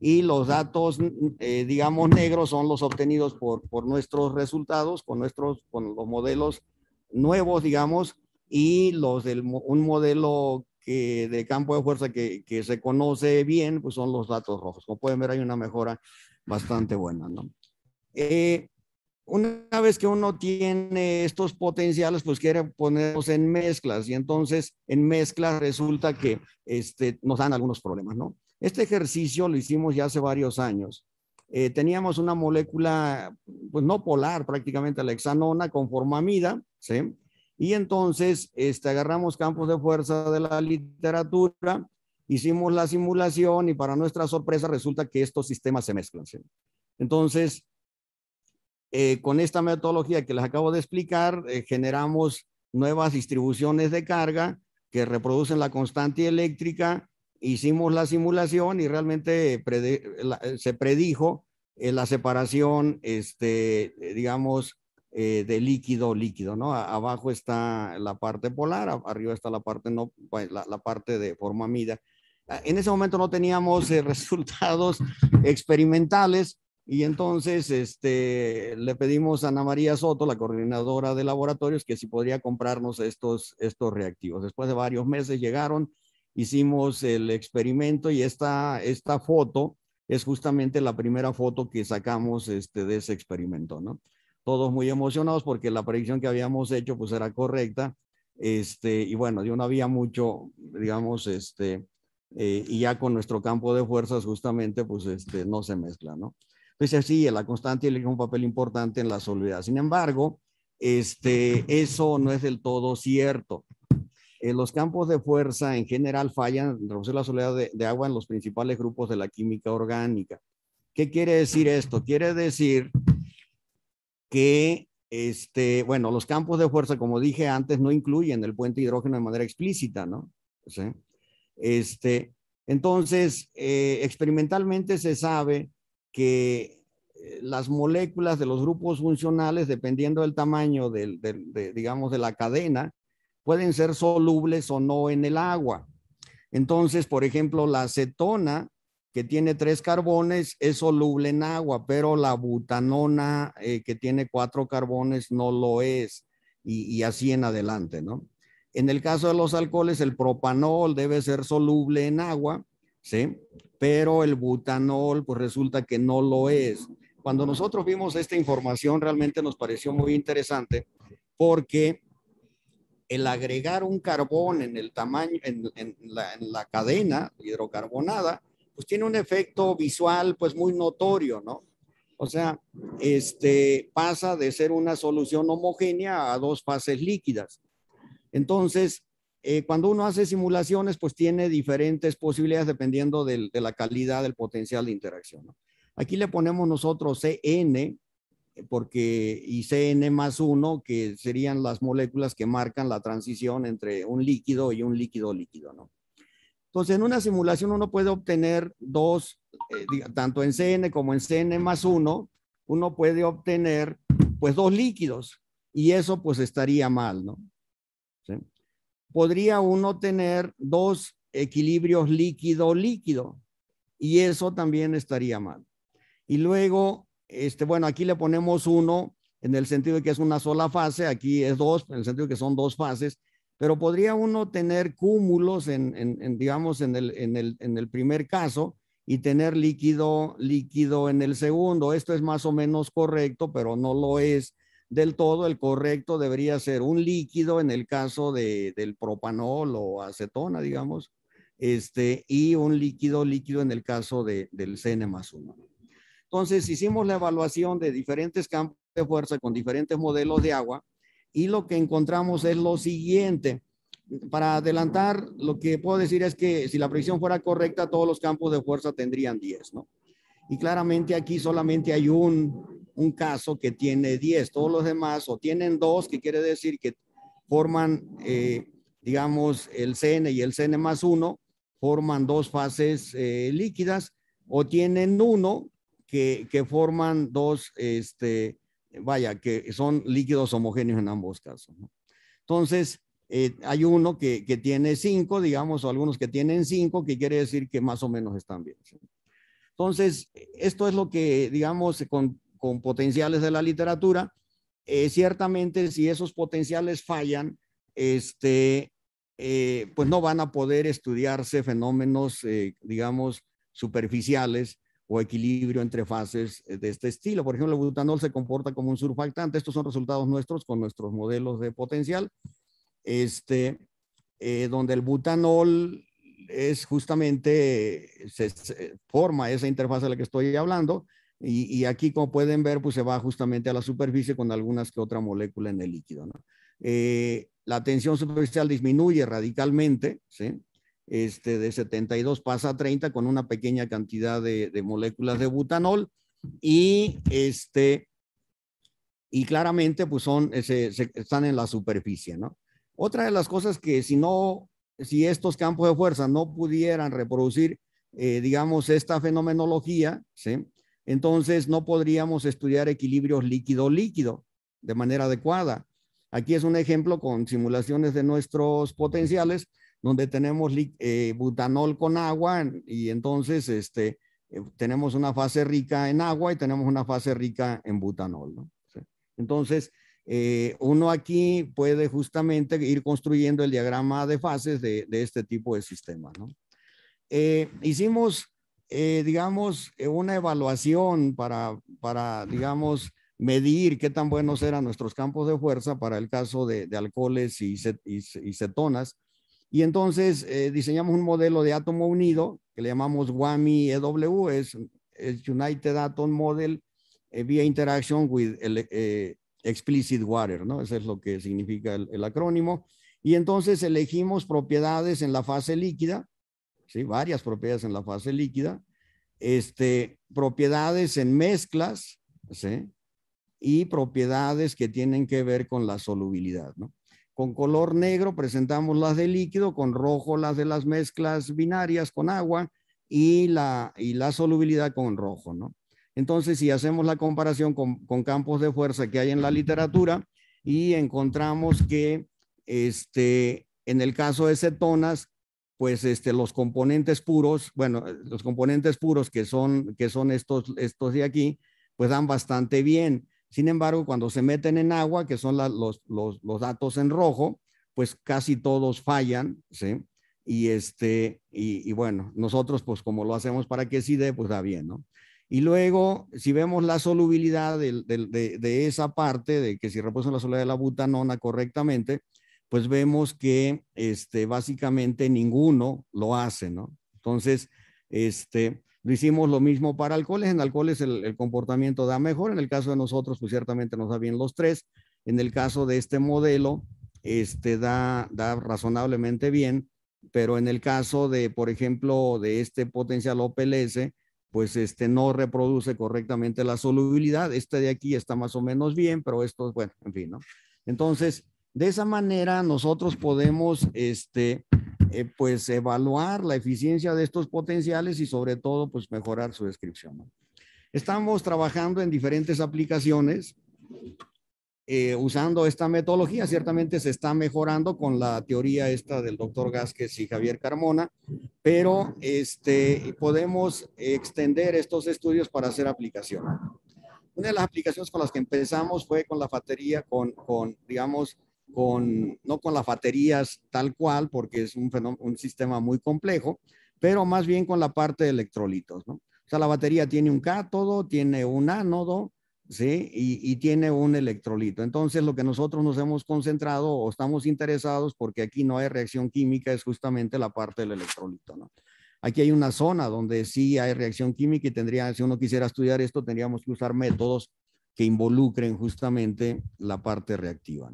y los datos, eh, digamos, negros son los obtenidos por, por nuestros resultados, con, nuestros, con los modelos nuevos, digamos, y los del un modelo que, de campo de fuerza que, que, se conoce bien, pues son los datos rojos. Como pueden ver, hay una mejora bastante buena, ¿no? Eh, una vez que uno tiene estos potenciales, pues quiere ponernos en mezclas y entonces en mezclas resulta que este, nos dan algunos problemas, ¿no? Este ejercicio lo hicimos ya hace varios años. Eh, teníamos una molécula, pues, no polar prácticamente, la hexanona con formamida, ¿sí? Y entonces este, agarramos campos de fuerza de la literatura, hicimos la simulación y para nuestra sorpresa resulta que estos sistemas se mezclan. Entonces, eh, con esta metodología que les acabo de explicar, eh, generamos nuevas distribuciones de carga que reproducen la constante eléctrica, hicimos la simulación y realmente eh, se predijo eh, la separación, este, eh, digamos, de líquido líquido, ¿no? abajo está la parte polar, arriba está la parte, no, la, parte de forma amida. Ah, en ese momento no teníamos resultados experimentales y entonces este, le pedimos a Ana María Soto, la coordinadora de laboratorios, que si podría comprarnos estos, estos reactivos. Después de varios meses llegaron, hicimos el experimento y esta, esta foto es justamente la primera foto que sacamos este, de ese experimento, ¿no? Todos muy emocionados porque la predicción que habíamos hecho pues era correcta, este, y bueno, yo no había mucho, digamos, este, eh, y ya con nuestro campo de fuerzas justamente pues este, no se mezcla, ¿no? Entonces sí, la constante tiene un papel importante en la solubilidad. Sin embargo, este, eso no es del todo cierto. Eh, los campos de fuerza en general fallan, reducir la soledad de, agua en los principales grupos de la química orgánica. ¿Qué quiere decir esto? Quiere decir que, este, bueno, los campos de fuerza, como dije antes, no incluyen el puente hidrógeno de manera explícita, ¿no? Este, entonces, eh, experimentalmente se sabe que eh, las moléculas de los grupos funcionales, dependiendo del tamaño de, digamos, de la cadena, pueden ser solubles o no en el agua. Entonces, por ejemplo, la acetona, que tiene tres carbones, es soluble en agua, pero la butanona, eh, que tiene cuatro carbones, no lo es, y, y así en adelante, ¿no? En el caso de los alcoholes, el propanol debe ser soluble en agua, ¿sí? Pero el butanol, pues resulta que no lo es. Cuando nosotros vimos esta información, realmente nos pareció muy interesante porque el agregar un carbón en el tamaño, en, la, cadena hidrocarbonada, pues tiene un efecto visual pues muy notorio, ¿no? O sea, este, pasa de ser una solución homogénea a dos fases líquidas. Entonces, eh, cuando uno hace simulaciones, pues tiene diferentes posibilidades dependiendo de la calidad del potencial de interacción. Aquí le ponemos nosotros CN, porque ICN más 1, que serían las moléculas que marcan la transición entre un líquido y un líquido líquido, ¿no? Entonces, en una simulación uno puede obtener dos, eh, tanto en CN como en CN más 1, uno puede obtener pues dos líquidos y eso pues estaría mal, ¿no? ¿Sí? Podría uno tener dos equilibrios líquido-líquido y eso también estaría mal. Y luego este, bueno, aquí le ponemos uno en el sentido de que es una sola fase, aquí es dos, en el sentido de que son dos fases, pero podría uno tener cúmulos en, digamos, en el, primer caso y tener líquido, líquido en el segundo. Esto es más o menos correcto, pero no lo es del todo. El correcto debería ser un líquido en el caso del propanol o acetona, digamos, este, y un líquido líquido en el caso del CN más uno. Entonces hicimos la evaluación de diferentes campos de fuerza con diferentes modelos de agua y lo que encontramos es lo siguiente. Para adelantar, lo que puedo decir es que si la predicción fuera correcta, todos los campos de fuerza tendrían 10, ¿no? Y claramente aquí solamente hay un, caso que tiene 10, todos los demás o tienen 2, que quiere decir que forman, eh, digamos, el CN y el CN más 1, forman dos fases eh, líquidas, o tienen 1, que, forman dos, este, vaya, que son líquidos homogéneos en ambos casos. Entonces, eh, hay uno que, tiene cinco, digamos, o algunos que tienen cinco, que quiere decir que más o menos están bien. Entonces, esto es lo que, digamos, con, potenciales de la literatura, eh, ciertamente si esos potenciales fallan, este, eh, pues no van a poder estudiarse fenómenos, digamos, superficiales o equilibrio entre fases eh, de este estilo. Por ejemplo, el butanol se comporta como un surfactante. Estos son resultados nuestros con nuestros modelos de potencial, este, eh, donde el butanol es justamente, se, forma esa interfaz de la que estoy hablando. Y, aquí, como pueden ver, pues se va justamente a la superficie con algunas que otra molécula en el líquido. Eh, la tensión superficial disminuye radicalmente, ¿sí? Este, de 72 pasa a 30 con una pequeña cantidad de, moléculas de butanol y, este, y claramente pues son, están en la superficie. ¿no? Otra de las cosas que si no, si estos campos de fuerza no pudieran reproducir, eh, digamos, esta fenomenología, ¿sí? entonces no podríamos estudiar equilibrios líquido-líquido de manera adecuada. Aquí es un ejemplo con simulaciones de nuestros potenciales donde tenemos eh, butanol con agua y entonces este, eh, tenemos una fase rica en agua y tenemos una fase rica en butanol. Entonces, eh, uno aquí puede justamente ir construyendo el diagrama de fases de, este tipo de sistema. hicimos, digamos, una evaluación para, digamos, medir qué tan buenos eran nuestros campos de fuerza para el caso de, alcoholes y cetonas y entonces eh, diseñamos un modelo de átomo unido que le llamamos WAMI EW, es, United Atom Model eh, via Interaction with eh, Explicit Water, ¿no? Eso es lo que significa el, acrónimo. Y entonces elegimos propiedades en la fase líquida, ¿sí? Varias propiedades en la fase líquida, este, propiedades en mezclas, ¿sí? Y propiedades que tienen que ver con la solubilidad, ¿no? Con color negro presentamos las de líquido, con rojo las de las mezclas binarias con agua y la, y la solubilidad con rojo, ¿no? Entonces, si hacemos la comparación con, campos de fuerza que hay en la literatura y encontramos que este, en el caso de cetonas, pues este, los componentes puros, bueno, los componentes puros que son, que son estos, estos de aquí, pues dan bastante bien. Sin embargo, cuando se meten en agua, que son los, datos en rojo, pues casi todos fallan, ¿sí? Y, este, y, bueno, nosotros pues como lo hacemos para que sí dé, pues da bien, ¿no? Y luego, si vemos la solubilidad de, esa parte, de que si reposan la solubilidad de la butanona correctamente, pues vemos que este, básicamente ninguno lo hace, ¿no? Entonces, este, lo hicimos lo mismo para alcoholes. En alcoholes el, comportamiento da mejor. En el caso de nosotros, pues ciertamente nos da bien los tres. En el caso de este modelo, este da, da razonablemente bien. Pero en el caso de, por ejemplo, de este potencial OPLS, pues este no reproduce correctamente la solubilidad. Este de aquí está más o menos bien, pero esto, bueno, en fin, ¿no? Entonces, de esa manera nosotros podemos, este, eh, pues, evaluar la eficiencia de estos potenciales y sobre todo, pues, mejorar su descripción. Estamos trabajando en diferentes aplicaciones eh, usando esta metodología. Ciertamente se está mejorando con la teoría esta del doctor Gásquez y Javier Carmona, pero este, podemos extender estos estudios para hacer aplicación. Una de las aplicaciones con las que empezamos fue con la fatería, con, con digamos, con, no con las baterías tal cual, porque es un, sistema muy complejo, pero más bien con la parte de electrolitos, ¿no? O sea, la batería tiene un cátodo, tiene un ánodo, ¿sí? Y, y, tiene un electrolito. Entonces, lo que nosotros nos hemos concentrado o estamos interesados, porque aquí no hay reacción química, es justamente la parte del electrolito, ¿no? Aquí hay una zona donde sí hay reacción química y tendría, si uno quisiera estudiar esto, tendríamos que usar métodos que involucren justamente la parte reactiva,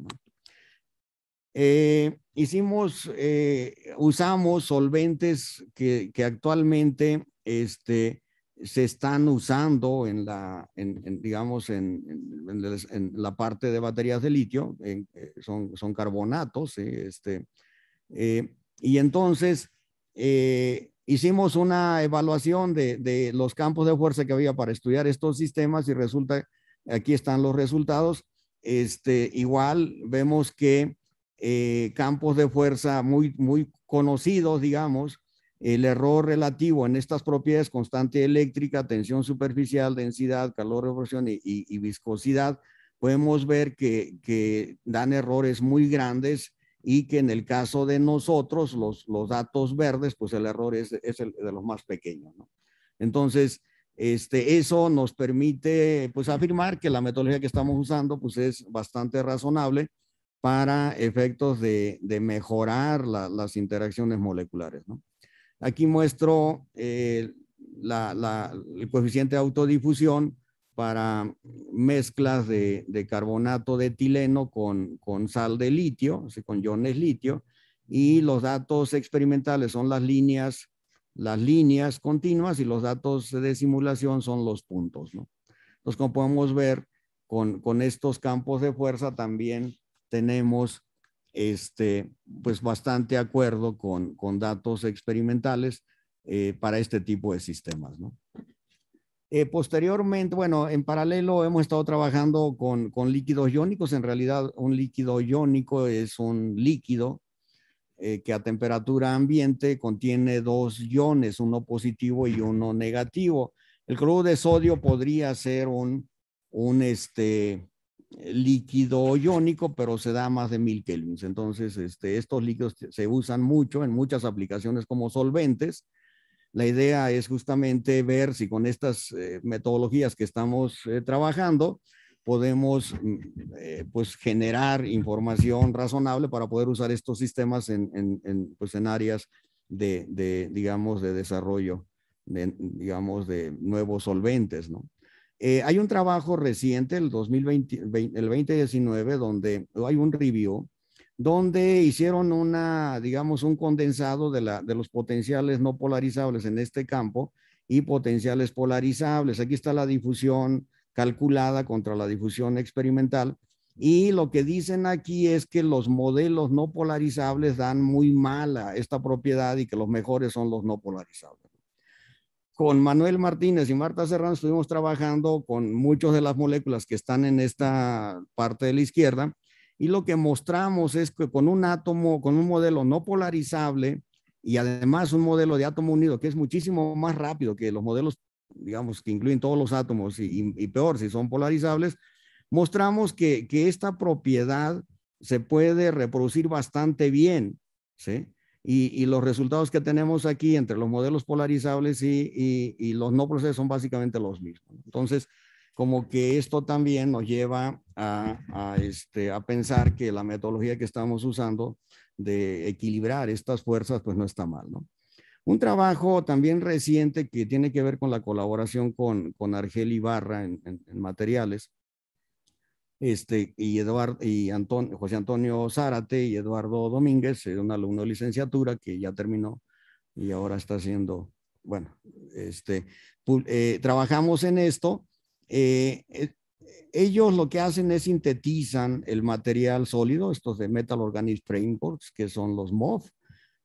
eh, hicimos, eh, usamos solventes que, actualmente este, se están usando en la, digamos, en, la parte de baterías de litio, eh, son, carbonatos, este, y entonces hicimos una evaluación de, de, los campos de fuerza que había para estudiar estos sistemas y resulta, aquí están los resultados, este, igual vemos que eh, campos de fuerza muy, muy conocidos, digamos, el error relativo en estas propiedades, constante eléctrica, tensión superficial, densidad, calor, de y, y, viscosidad, podemos ver que, dan errores muy grandes y que en el caso de nosotros, los, datos verdes, pues el error es, de los más pequeños. Entonces, este, eso nos permite pues afirmar que la metodología que estamos usando pues es bastante razonable para efectos de, mejorar las interacciones moleculares. Aquí muestro eh, el coeficiente de autodifusión para mezclas de, carbonato de etileno con, sal de litio, con iones litio, y los datos experimentales son las líneas, continuas y los datos de simulación son los puntos. Entonces, como podemos ver, con estos campos de fuerza también tenemos este, pues bastante acuerdo con, datos experimentales eh, para este tipo de sistemas. ¿no? Eh, posteriormente, bueno, en paralelo hemos estado trabajando con, líquidos iónicos. En realidad, un líquido iónico es un líquido eh, que a temperatura ambiente contiene dos iones, uno positivo y uno negativo. El cloruro de sodio podría ser un, un este, líquido iónico, pero se da más de mil kelvins. Entonces, este, estos líquidos se usan mucho en muchas aplicaciones como solventes. La idea es justamente ver si con estas eh, metodologías que estamos eh, trabajando podemos mm, eh, pues generar información razonable para poder usar estos sistemas en, en, pues en áreas de, digamos, de desarrollo, de, digamos, de nuevos solventes, ¿no? Eh, hay un trabajo reciente, el, 2020, el 2019, donde hay un review, donde hicieron una, digamos, un condensado de, la, de los potenciales no polarizables en este campo y potenciales polarizables. Aquí está la difusión calculada contra la difusión experimental. Y lo que dicen aquí es que los modelos no polarizables dan muy mala esta propiedad y que los mejores son los no polarizables con Manuel Martínez y Marta Serrano estuvimos trabajando con muchas de las moléculas que están en esta parte de la izquierda y lo que mostramos es que con un átomo, con un modelo no polarizable y además un modelo de átomo unido que es muchísimo más rápido que los modelos, digamos, que incluyen todos los átomos y, peor si son polarizables, mostramos que, que esta propiedad se puede reproducir bastante bien, ¿sí? Y, los resultados que tenemos aquí entre los modelos polarizables y, los no procesos son básicamente los mismos. Entonces, como que esto también nos lleva a, este, a pensar que la metodología que estamos usando de equilibrar estas fuerzas, pues no está mal, Un trabajo también reciente que tiene que ver con la colaboración con, con Argel Ibarra en, en materiales, este, y, Eduardo, y José Antonio Zárate y Eduardo Domínguez, eh, un alumno de licenciatura que ya terminó y ahora está haciendo, bueno, este, eh, trabajamos en esto. Eh, ellos lo que hacen es sintetizan el material sólido, estos de Metal Organic Frameworks, que son los MOF,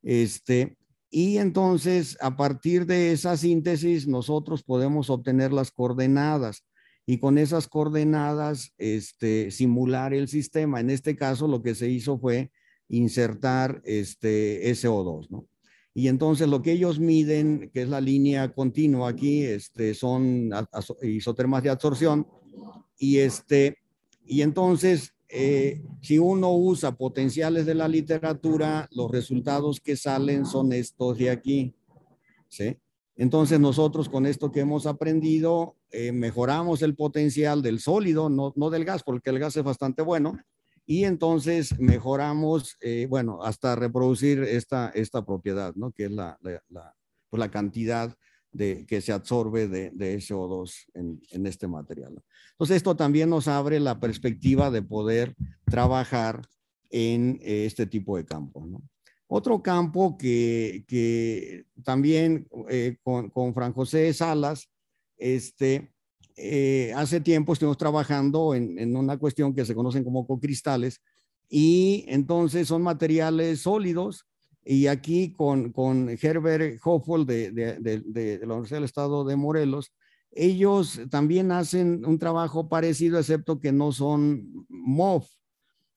este, y entonces a partir de esa síntesis nosotros podemos obtener las coordenadas y con esas coordenadas este, simular el sistema. En este caso lo que se hizo fue insertar este SO2, ¿no? Y entonces lo que ellos miden, que es la línea continua aquí, este, son isotermas de absorción. Y, este, y entonces, eh, si uno usa potenciales de la literatura, los resultados que salen son estos de aquí. ¿sí? Entonces nosotros con esto que hemos aprendido, eh, mejoramos el potencial del sólido, no, no, del gas, porque el gas es bastante bueno, y entonces mejoramos, eh, bueno, hasta reproducir esta, esta propiedad, ¿no? Que es la, la, pues, cantidad de, que se absorbe de, de co 2 en, en, este material. Entonces, esto también nos abre la perspectiva de poder trabajar en eh, este tipo de campos. ¿no? Otro campo que, que también con, con, Fran José Salas este, eh, hace tiempo estuvimos trabajando en, una cuestión que se conocen como cocristales y entonces son materiales sólidos y aquí con, con Herbert Hoffold de, la Universidad del Estado de Morelos, ellos también hacen un trabajo parecido, excepto que no son MOF,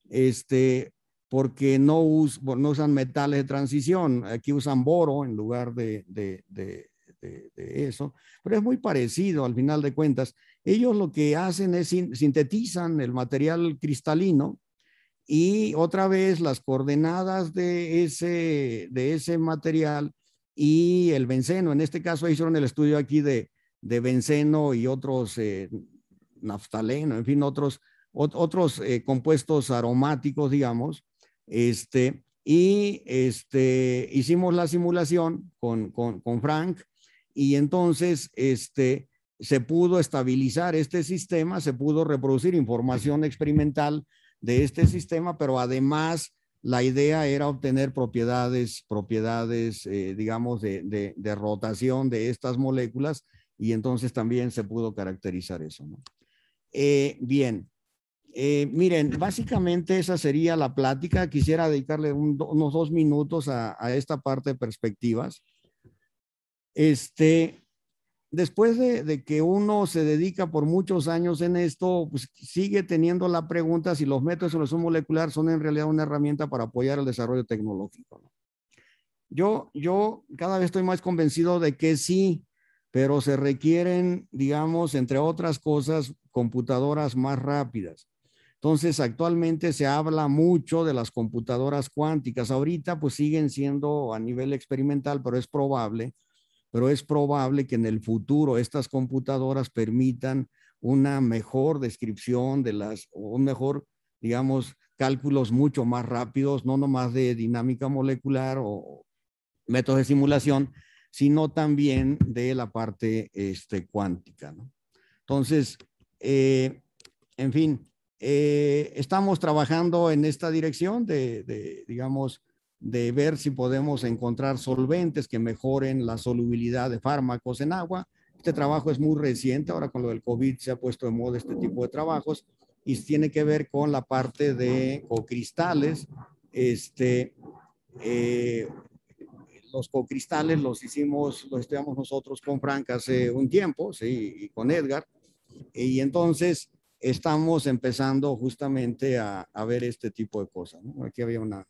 este, porque no, usan metales de transición. Aquí usan boro en lugar de, eso, pero es muy parecido al final de cuentas. Ellos lo que hacen es sintetizan el material cristalino y otra vez las coordenadas de ese, de ese material y el benceno. En este caso hicieron el estudio aquí de, de benceno y otros eh, naftaleno, en fin, otros, otros eh, compuestos aromáticos, digamos. Este, y este, hicimos la simulación con, con, con Frank y entonces este, se pudo estabilizar este sistema, se pudo reproducir información experimental de este sistema, pero además la idea era obtener propiedades, propiedades, eh, digamos, de, rotación de estas moléculas y entonces también se pudo caracterizar eso. Eh, bien, eh, miren, básicamente esa sería la plática. Quisiera dedicarle unos dos minutos a, a esta parte de perspectivas. Este, después de, que uno se dedica por muchos años en esto, pues, sigue teniendo la pregunta si los métodos de solución molecular son en realidad una herramienta para apoyar el desarrollo tecnológico. Yo, yo cada vez estoy más convencido de que sí, pero se requieren, digamos, entre otras cosas, computadoras más rápidas. Entonces, actualmente se habla mucho de las computadoras cuánticas. Ahorita, pues siguen siendo a nivel experimental, pero es probable pero es probable que en el futuro estas computadoras permitan una mejor descripción de las, un mejor, digamos, cálculos mucho más rápidos, no nomás de dinámica molecular o métodos de simulación, sino también de la parte este, cuántica. Entonces, eh, en fin, eh, estamos trabajando en esta dirección de digamos, de ver si podemos encontrar solventes que mejoren la solubilidad de fármacos en agua. Este trabajo es muy reciente, ahora con lo del COVID se ha puesto de moda este tipo de trabajos y tiene que ver con la parte de cocristales. Este, eh, los cocristales los hicimos, los estudiamos nosotros con Frank hace un tiempo, sí, y con Edgar. Y entonces estamos empezando justamente a, a ver este tipo de cosas. Aquí había una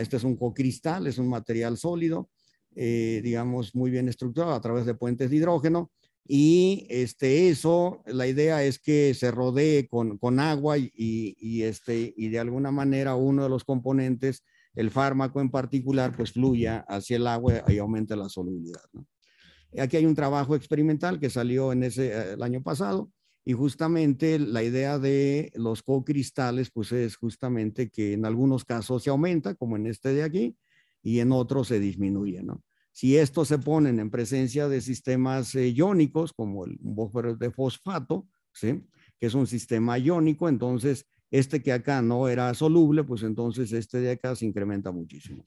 este es un cocristal, es un material sólido, eh, digamos, muy bien estructurado a través de puentes de hidrógeno. Y este, eso, la idea es que se rodee con, agua y, este, y, de alguna manera uno de los componentes, el fármaco en particular, pues fluya hacia el agua y aumente la solubilidad. Aquí hay un trabajo experimental que salió en ese, eh, el año pasado, y justamente la idea de los cocristales, pues es justamente que en algunos casos se aumenta, como en este de aquí, y en otros se disminuye, ¿no? Si estos se ponen en presencia de sistemas eh, iónicos, como el bósforo de fosfato, ¿sí? que es un sistema iónico, entonces este que acá no era soluble, pues entonces este de acá se incrementa muchísimo.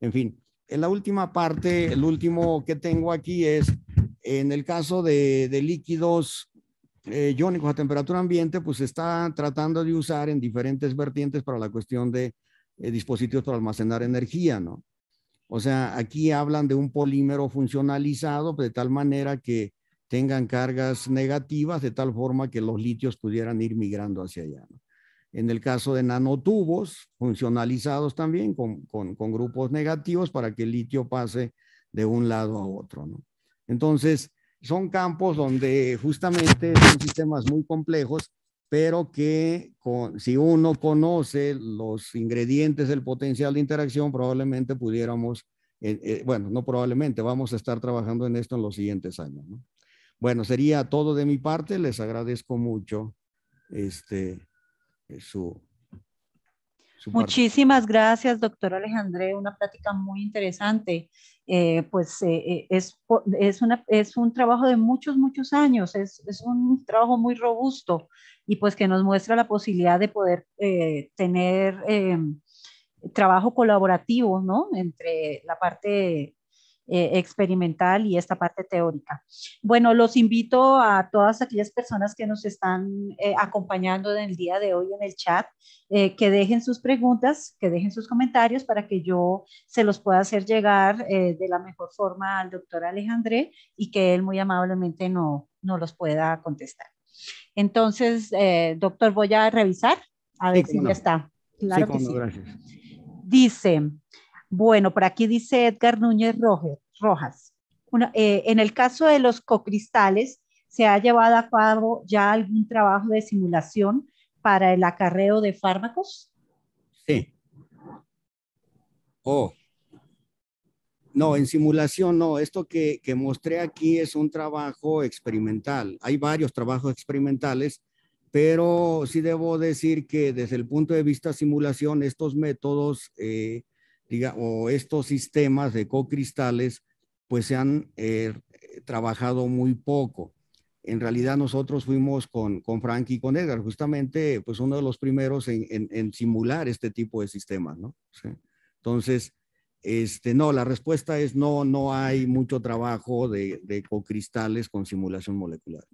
En fin, en la última parte, el último que tengo aquí es, en el caso de, de líquidos eh, a temperatura ambiente, pues se está tratando de usar en diferentes vertientes para la cuestión de eh, dispositivos para almacenar energía, ¿no? O sea, aquí hablan de un polímero funcionalizado pues, de tal manera que tengan cargas negativas, de tal forma que los litios pudieran ir migrando hacia allá. ¿no? En el caso de nanotubos funcionalizados también con, con grupos negativos para que el litio pase de un lado a otro. ¿no? Entonces, son campos donde justamente son sistemas muy complejos, pero que si uno conoce los ingredientes del potencial de interacción, probablemente pudiéramos, eh, eh, bueno, no probablemente, vamos a estar trabajando en esto en los siguientes años. Bueno, sería todo de mi parte, les agradezco mucho este, eh, su, Muchísimas gracias, doctor Alejandré. Una plática muy interesante. Eh, pues eh, eh, es, es, un trabajo de muchos, muchos años. Es, un trabajo muy robusto y pues que nos muestra la posibilidad de poder tener em, trabajo colaborativo, Entre la parte eh, experimental y esta parte teórica. Bueno, los invito a todas aquellas personas que nos están eh, acompañando en el día de hoy en el chat, eh, que dejen sus preguntas, que dejen sus comentarios para que yo se los pueda hacer llegar de la mejor forma al doctor Alejandré y que él muy amablemente no, no los pueda contestar. Entonces, doctor, voy a revisar. A ver si ya está. Claro que sí. Dice, bueno, por aquí dice Edgar Núñez Rojas. Eh, en el caso de los cocristales, se ha llevado a cabo ya algún trabajo de simulación para el acarreo de fármacos? Sí. Oh. No, en simulación no. Esto que, mostré aquí es un trabajo experimental. Hay varios trabajos experimentales, pero sí debo decir que desde el punto de vista simulación, estos métodos eh, o estos sistemas de cocristales, pues se han eh, trabajado muy poco. En realidad nosotros fuimos con, con Frank y con Edgar, justamente pues uno de los primeros en, simular este tipo de sistemas, ¿no? Entonces, este, no, la respuesta es no, no hay mucho trabajo de, de cocristales con simulación molecular.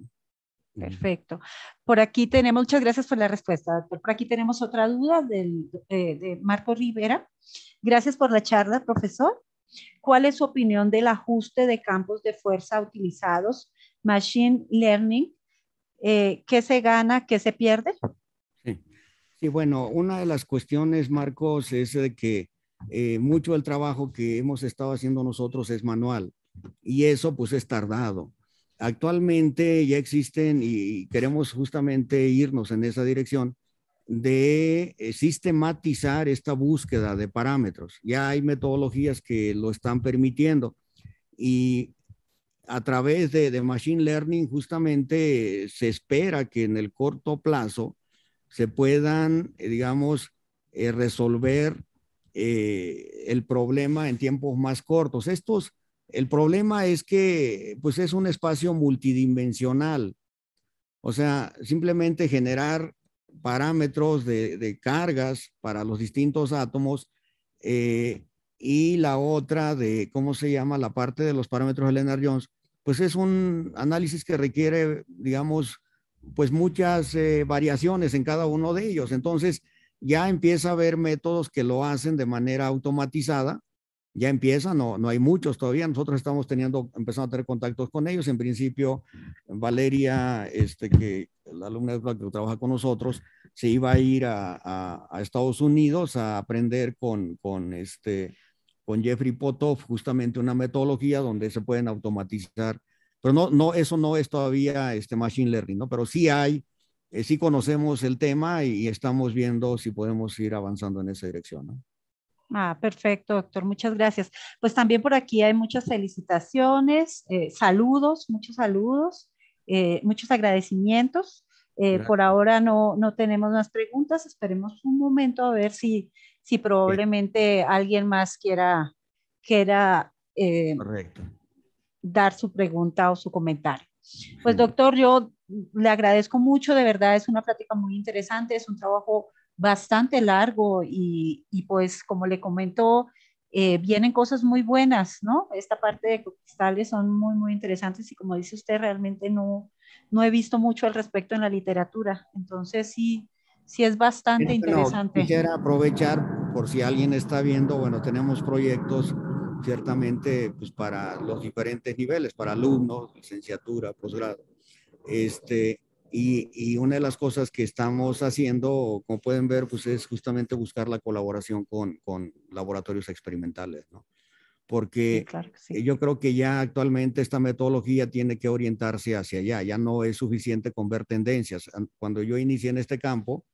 Perfecto. Por aquí tenemos, muchas gracias por la respuesta, Por aquí tenemos otra duda eh, de Marco Rivera. Gracias por la charla, profesor. ¿Cuál es su opinión del ajuste de campos de fuerza utilizados, machine learning? Eh, ¿Qué se gana, qué se pierde? Sí. sí. bueno, una de las cuestiones, Marcos, es que eh, mucho del trabajo que hemos estado haciendo nosotros es manual y eso pues es tardado Actualmente ya existen y queremos justamente irnos en esa dirección de eh, sistematizar esta búsqueda de parámetros. Ya hay metodologías que lo están permitiendo y a través de, Machine Learning justamente se espera que en el corto plazo se puedan, eh, digamos, eh, resolver el problema en tiempos más cortos. Estos el problema es que pues es un espacio multidimensional, o sea, simplemente generar parámetros de, cargas para los distintos átomos eh, y la otra de, ¿cómo se llama? La parte de los parámetros de Leonard Jones, pues es un análisis que requiere, digamos, pues muchas eh, variaciones en cada uno de ellos. Entonces, ya empieza a haber métodos que lo hacen de manera automatizada ya empieza, no, no hay muchos todavía. Nosotros estamos teniendo, empezando a tener contactos con ellos. En principio, Valeria, este, que la alumna que trabaja con nosotros, se iba a ir a, a Estados Unidos a aprender con, con, este, con Jeffrey Potoff justamente una metodología donde se pueden automatizar. Pero no, no, eso no es todavía este machine learning, ¿no? Pero sí hay, eh, sí conocemos el tema y estamos viendo si podemos ir avanzando en esa dirección, ¿no? Ah, perfecto, doctor. Muchas gracias. Pues también por aquí hay muchas felicitaciones, eh, saludos, muchos saludos, eh, muchos agradecimientos. Eh, por ahora no, tenemos más preguntas. Esperemos un momento a ver si, si probablemente alguien más quiera, quiera dar su pregunta o su comentario. Pues doctor, yo le agradezco mucho, de verdad es una plática muy interesante, es un trabajo bastante largo y, y pues como le comentó eh, vienen cosas muy buenas, ¿no? Esta parte de cristales son muy, muy interesantes y como dice usted, realmente no, no he visto mucho al respecto en la literatura. Entonces sí, sí es bastante interesante. Quisiera aprovechar por si alguien está viendo, bueno, tenemos proyectos ciertamente pues para los diferentes niveles, para alumnos, licenciatura, posgrado. Este, y, una de las cosas que estamos haciendo, como pueden ver, pues es justamente buscar la colaboración con, laboratorios experimentales, ¿no? Porque yo creo que ya actualmente esta metodología tiene que orientarse hacia allá, ya no es suficiente con ver tendencias. Cuando yo inicié en este campo,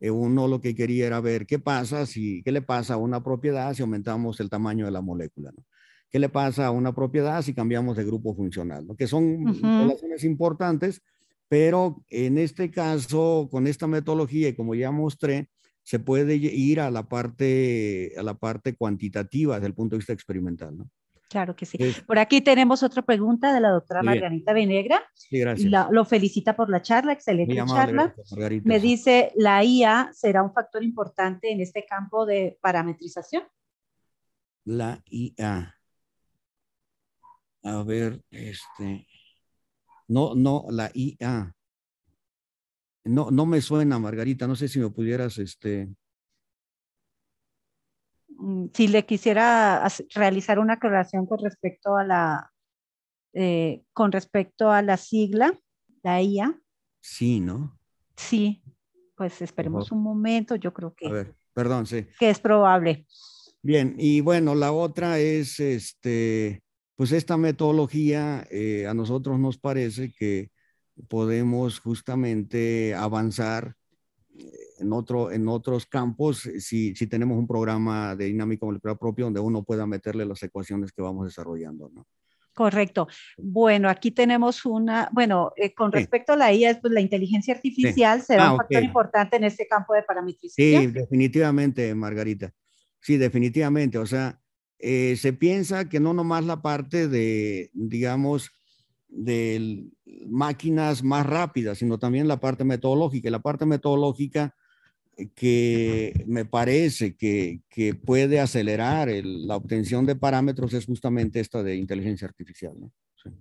eh, uno lo que quería era ver qué pasa si, qué le pasa a una propiedad si aumentamos el tamaño de la molécula, ¿no? ¿Qué le pasa a una propiedad si cambiamos de grupo funcional? ¿no? Que son relaciones importantes, pero en este caso, con esta metodología, y como ya mostré, se puede ir a la parte, a la parte cuantitativa desde el punto de vista experimental. ¿no? Claro que sí. por aquí tenemos otra pregunta de la doctora Margarita Venegra. Sí, gracias. lo felicita por la charla, excelente charla. Me dice, ¿la IA será un factor importante en este campo de parametrización? La IA. A ver, este. No, no, la IA. No, no me suena, Margarita. No sé si me pudieras, este. Mm, si le quisiera realizar una aclaración con respecto a la, eh, con respecto a la sigla, la IA. Sí, ¿no? Sí, pues esperemos un momento, yo creo que. A ver, perdón, sí. Que es probable. Bien, y bueno, la otra es este pues esta metodología eh, a nosotros nos parece que podemos justamente avanzar en, otro, en otros campos eh, si, tenemos un programa de dinámica molecular propio donde uno pueda meterle las ecuaciones que vamos desarrollando, ¿no? Correcto. Bueno, aquí tenemos una, bueno, eh, con respecto a la IA, pues la inteligencia artificial será ah, un factor importante en este campo de parametrización Sí, definitivamente, Margarita. Sí, definitivamente. O sea, eh, se piensa que no nomás la parte de, digamos, de máquinas más rápidas, sino también la parte metodológica. Y la parte metodológica eh, que me parece que, que puede acelerar la obtención de parámetros es justamente esta de inteligencia artificial. ¿no?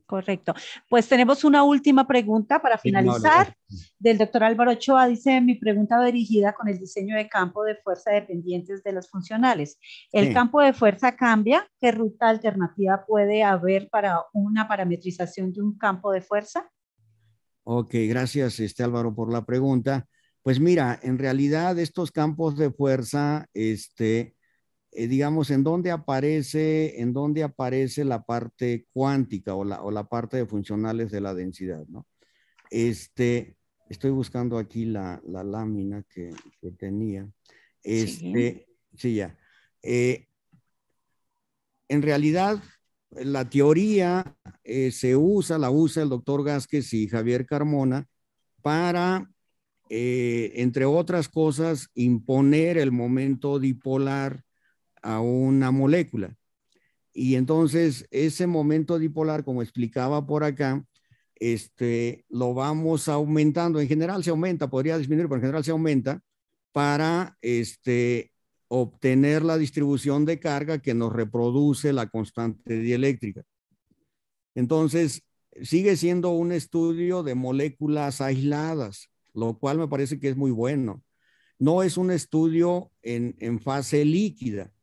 Correcto. Pues tenemos una última pregunta para finalizar pues. del doctor Álvaro choa Dice, mi pregunta dirigida con el diseño de campo de fuerza dependientes de los funcionales. ¿El campo de fuerza cambia? ¿Qué ruta alternativa puede haber para una parametrización de un campo de fuerza? Ok, gracias este Álvaro por la pregunta. Pues mira, en realidad estos campos de fuerza este, eh, digamos, en dónde aparece, en dónde aparece la parte cuántica o la, o la parte de funcionales de la densidad, ¿no? Este, estoy buscando aquí la, lámina que, tenía. Este, sí, ya. Eh, en realidad, la teoría eh, se usa, la usa el doctor Gásquez y Javier Carmona para, entre otras cosas, imponer el momento dipolar a una molécula. Y entonces ese momento dipolar, como explicaba por acá, este, lo vamos aumentando. En general se aumenta, podría disminuir, pero en general se aumenta para este, obtener la distribución de carga que nos reproduce la constante dieléctrica. Entonces, sigue siendo un estudio de moléculas aisladas, lo cual me parece que es muy bueno. No es un estudio en, en fase líquida,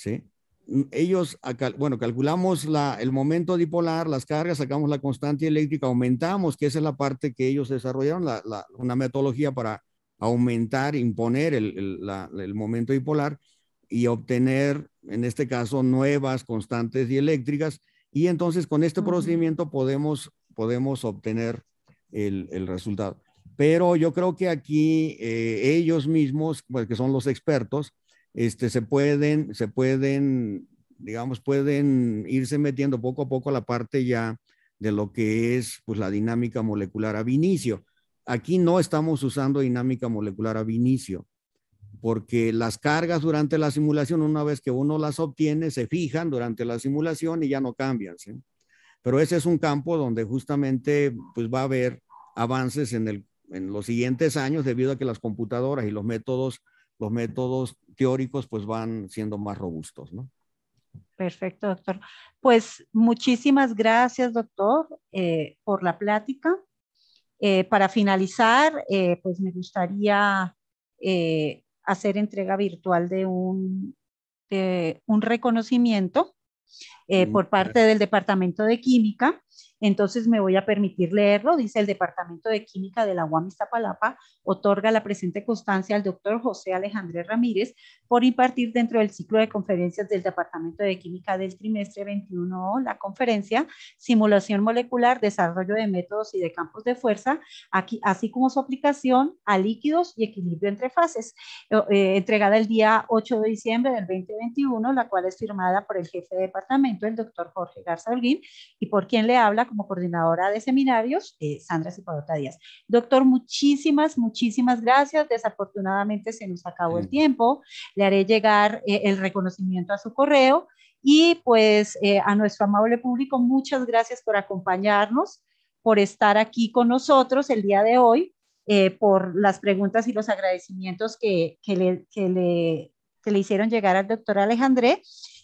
¿sí? Mm, ellos, bueno, calculamos la, el momento dipolar, las cargas, sacamos la constante eléctrica, aumentamos, que esa es la parte que ellos desarrollaron, la, la, una metodología para aumentar, imponer el, momento dipolar y obtener, en este caso, nuevas constantes dieléctricas. Y entonces con este procedimiento podemos, podemos obtener el, el, resultado. Pero yo creo que aquí eh, ellos mismos, pues, que son los expertos, este, se pueden, se pueden, digamos, pueden irse metiendo poco a poco la parte ya de lo que es pues, la dinámica molecular a inicio. Aquí no estamos usando dinámica molecular a inicio porque las cargas durante la simulación, una vez que uno las obtiene, se fijan durante la simulación y ya no cambian. Pero ese es un campo donde justamente pues, va a haber avances en, el, en los siguientes años debido a que las computadoras y los métodos los métodos teóricos pues van siendo más robustos, ¿no? Perfecto, doctor. Pues muchísimas gracias, doctor, eh, por la plática. Eh, para finalizar, eh, pues me gustaría hacer entrega virtual de un, de un reconocimiento mm, por parte del Departamento de Química entonces me voy a permitir leerlo, dice el Departamento de Química de la UAM Iztapalapa, otorga la presente constancia al doctor José Alejandrés Ramírez por impartir dentro del ciclo de conferencias del Departamento de Química del trimestre 21 la conferencia Simulación Molecular, Desarrollo de Métodos y de Campos de Fuerza, aquí, así como su aplicación a líquidos y equilibrio entre fases, eh, entregada el día 8 de diciembre del 2021, la cual es firmada por el jefe de departamento, el doctor Jorge Garza Holguín, y por quien le habla como coordinadora de seminarios, eh, Sandra Cipadota Díaz. Doctor, muchísimas, muchísimas gracias. Desafortunadamente se nos acabó el tiempo. Le haré llegar eh, el reconocimiento a su correo. Y pues eh, a nuestro amable público, muchas gracias por acompañarnos, por estar aquí con nosotros el día de hoy, por las preguntas y los agradecimientos que, le, le, que le hicieron llegar al doctor Alejandré.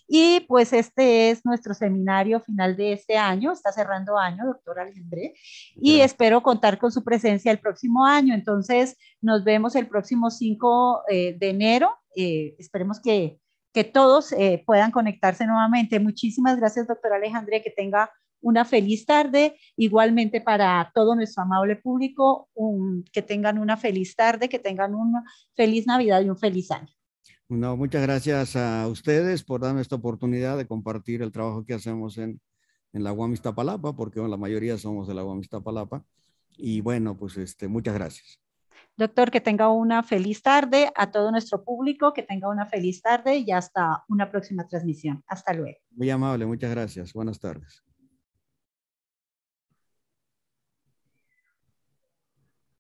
Y pues este es nuestro seminario final de este año, está cerrando año, doctor Alejandré, y espero contar con su presencia el próximo año. Entonces, nos vemos el próximo 5 eh, de enero. Eh, esperemos que, todos eh, puedan conectarse nuevamente. Muchísimas gracias, doctor Alejandré, que tenga una feliz tarde. Igualmente para todo nuestro amable público, que tengan una feliz tarde, que tengan una feliz Navidad y un feliz año. No, muchas gracias a ustedes por darnos esta oportunidad de compartir el trabajo que hacemos en, en la Guamistapalapa, porque la mayoría somos de la Guamistapalapa. Y bueno, pues este, muchas gracias. Doctor, que tenga una feliz tarde a todo nuestro público, que tenga una feliz tarde y hasta una próxima transmisión. Hasta luego. Muy amable, muchas gracias. Buenas tardes.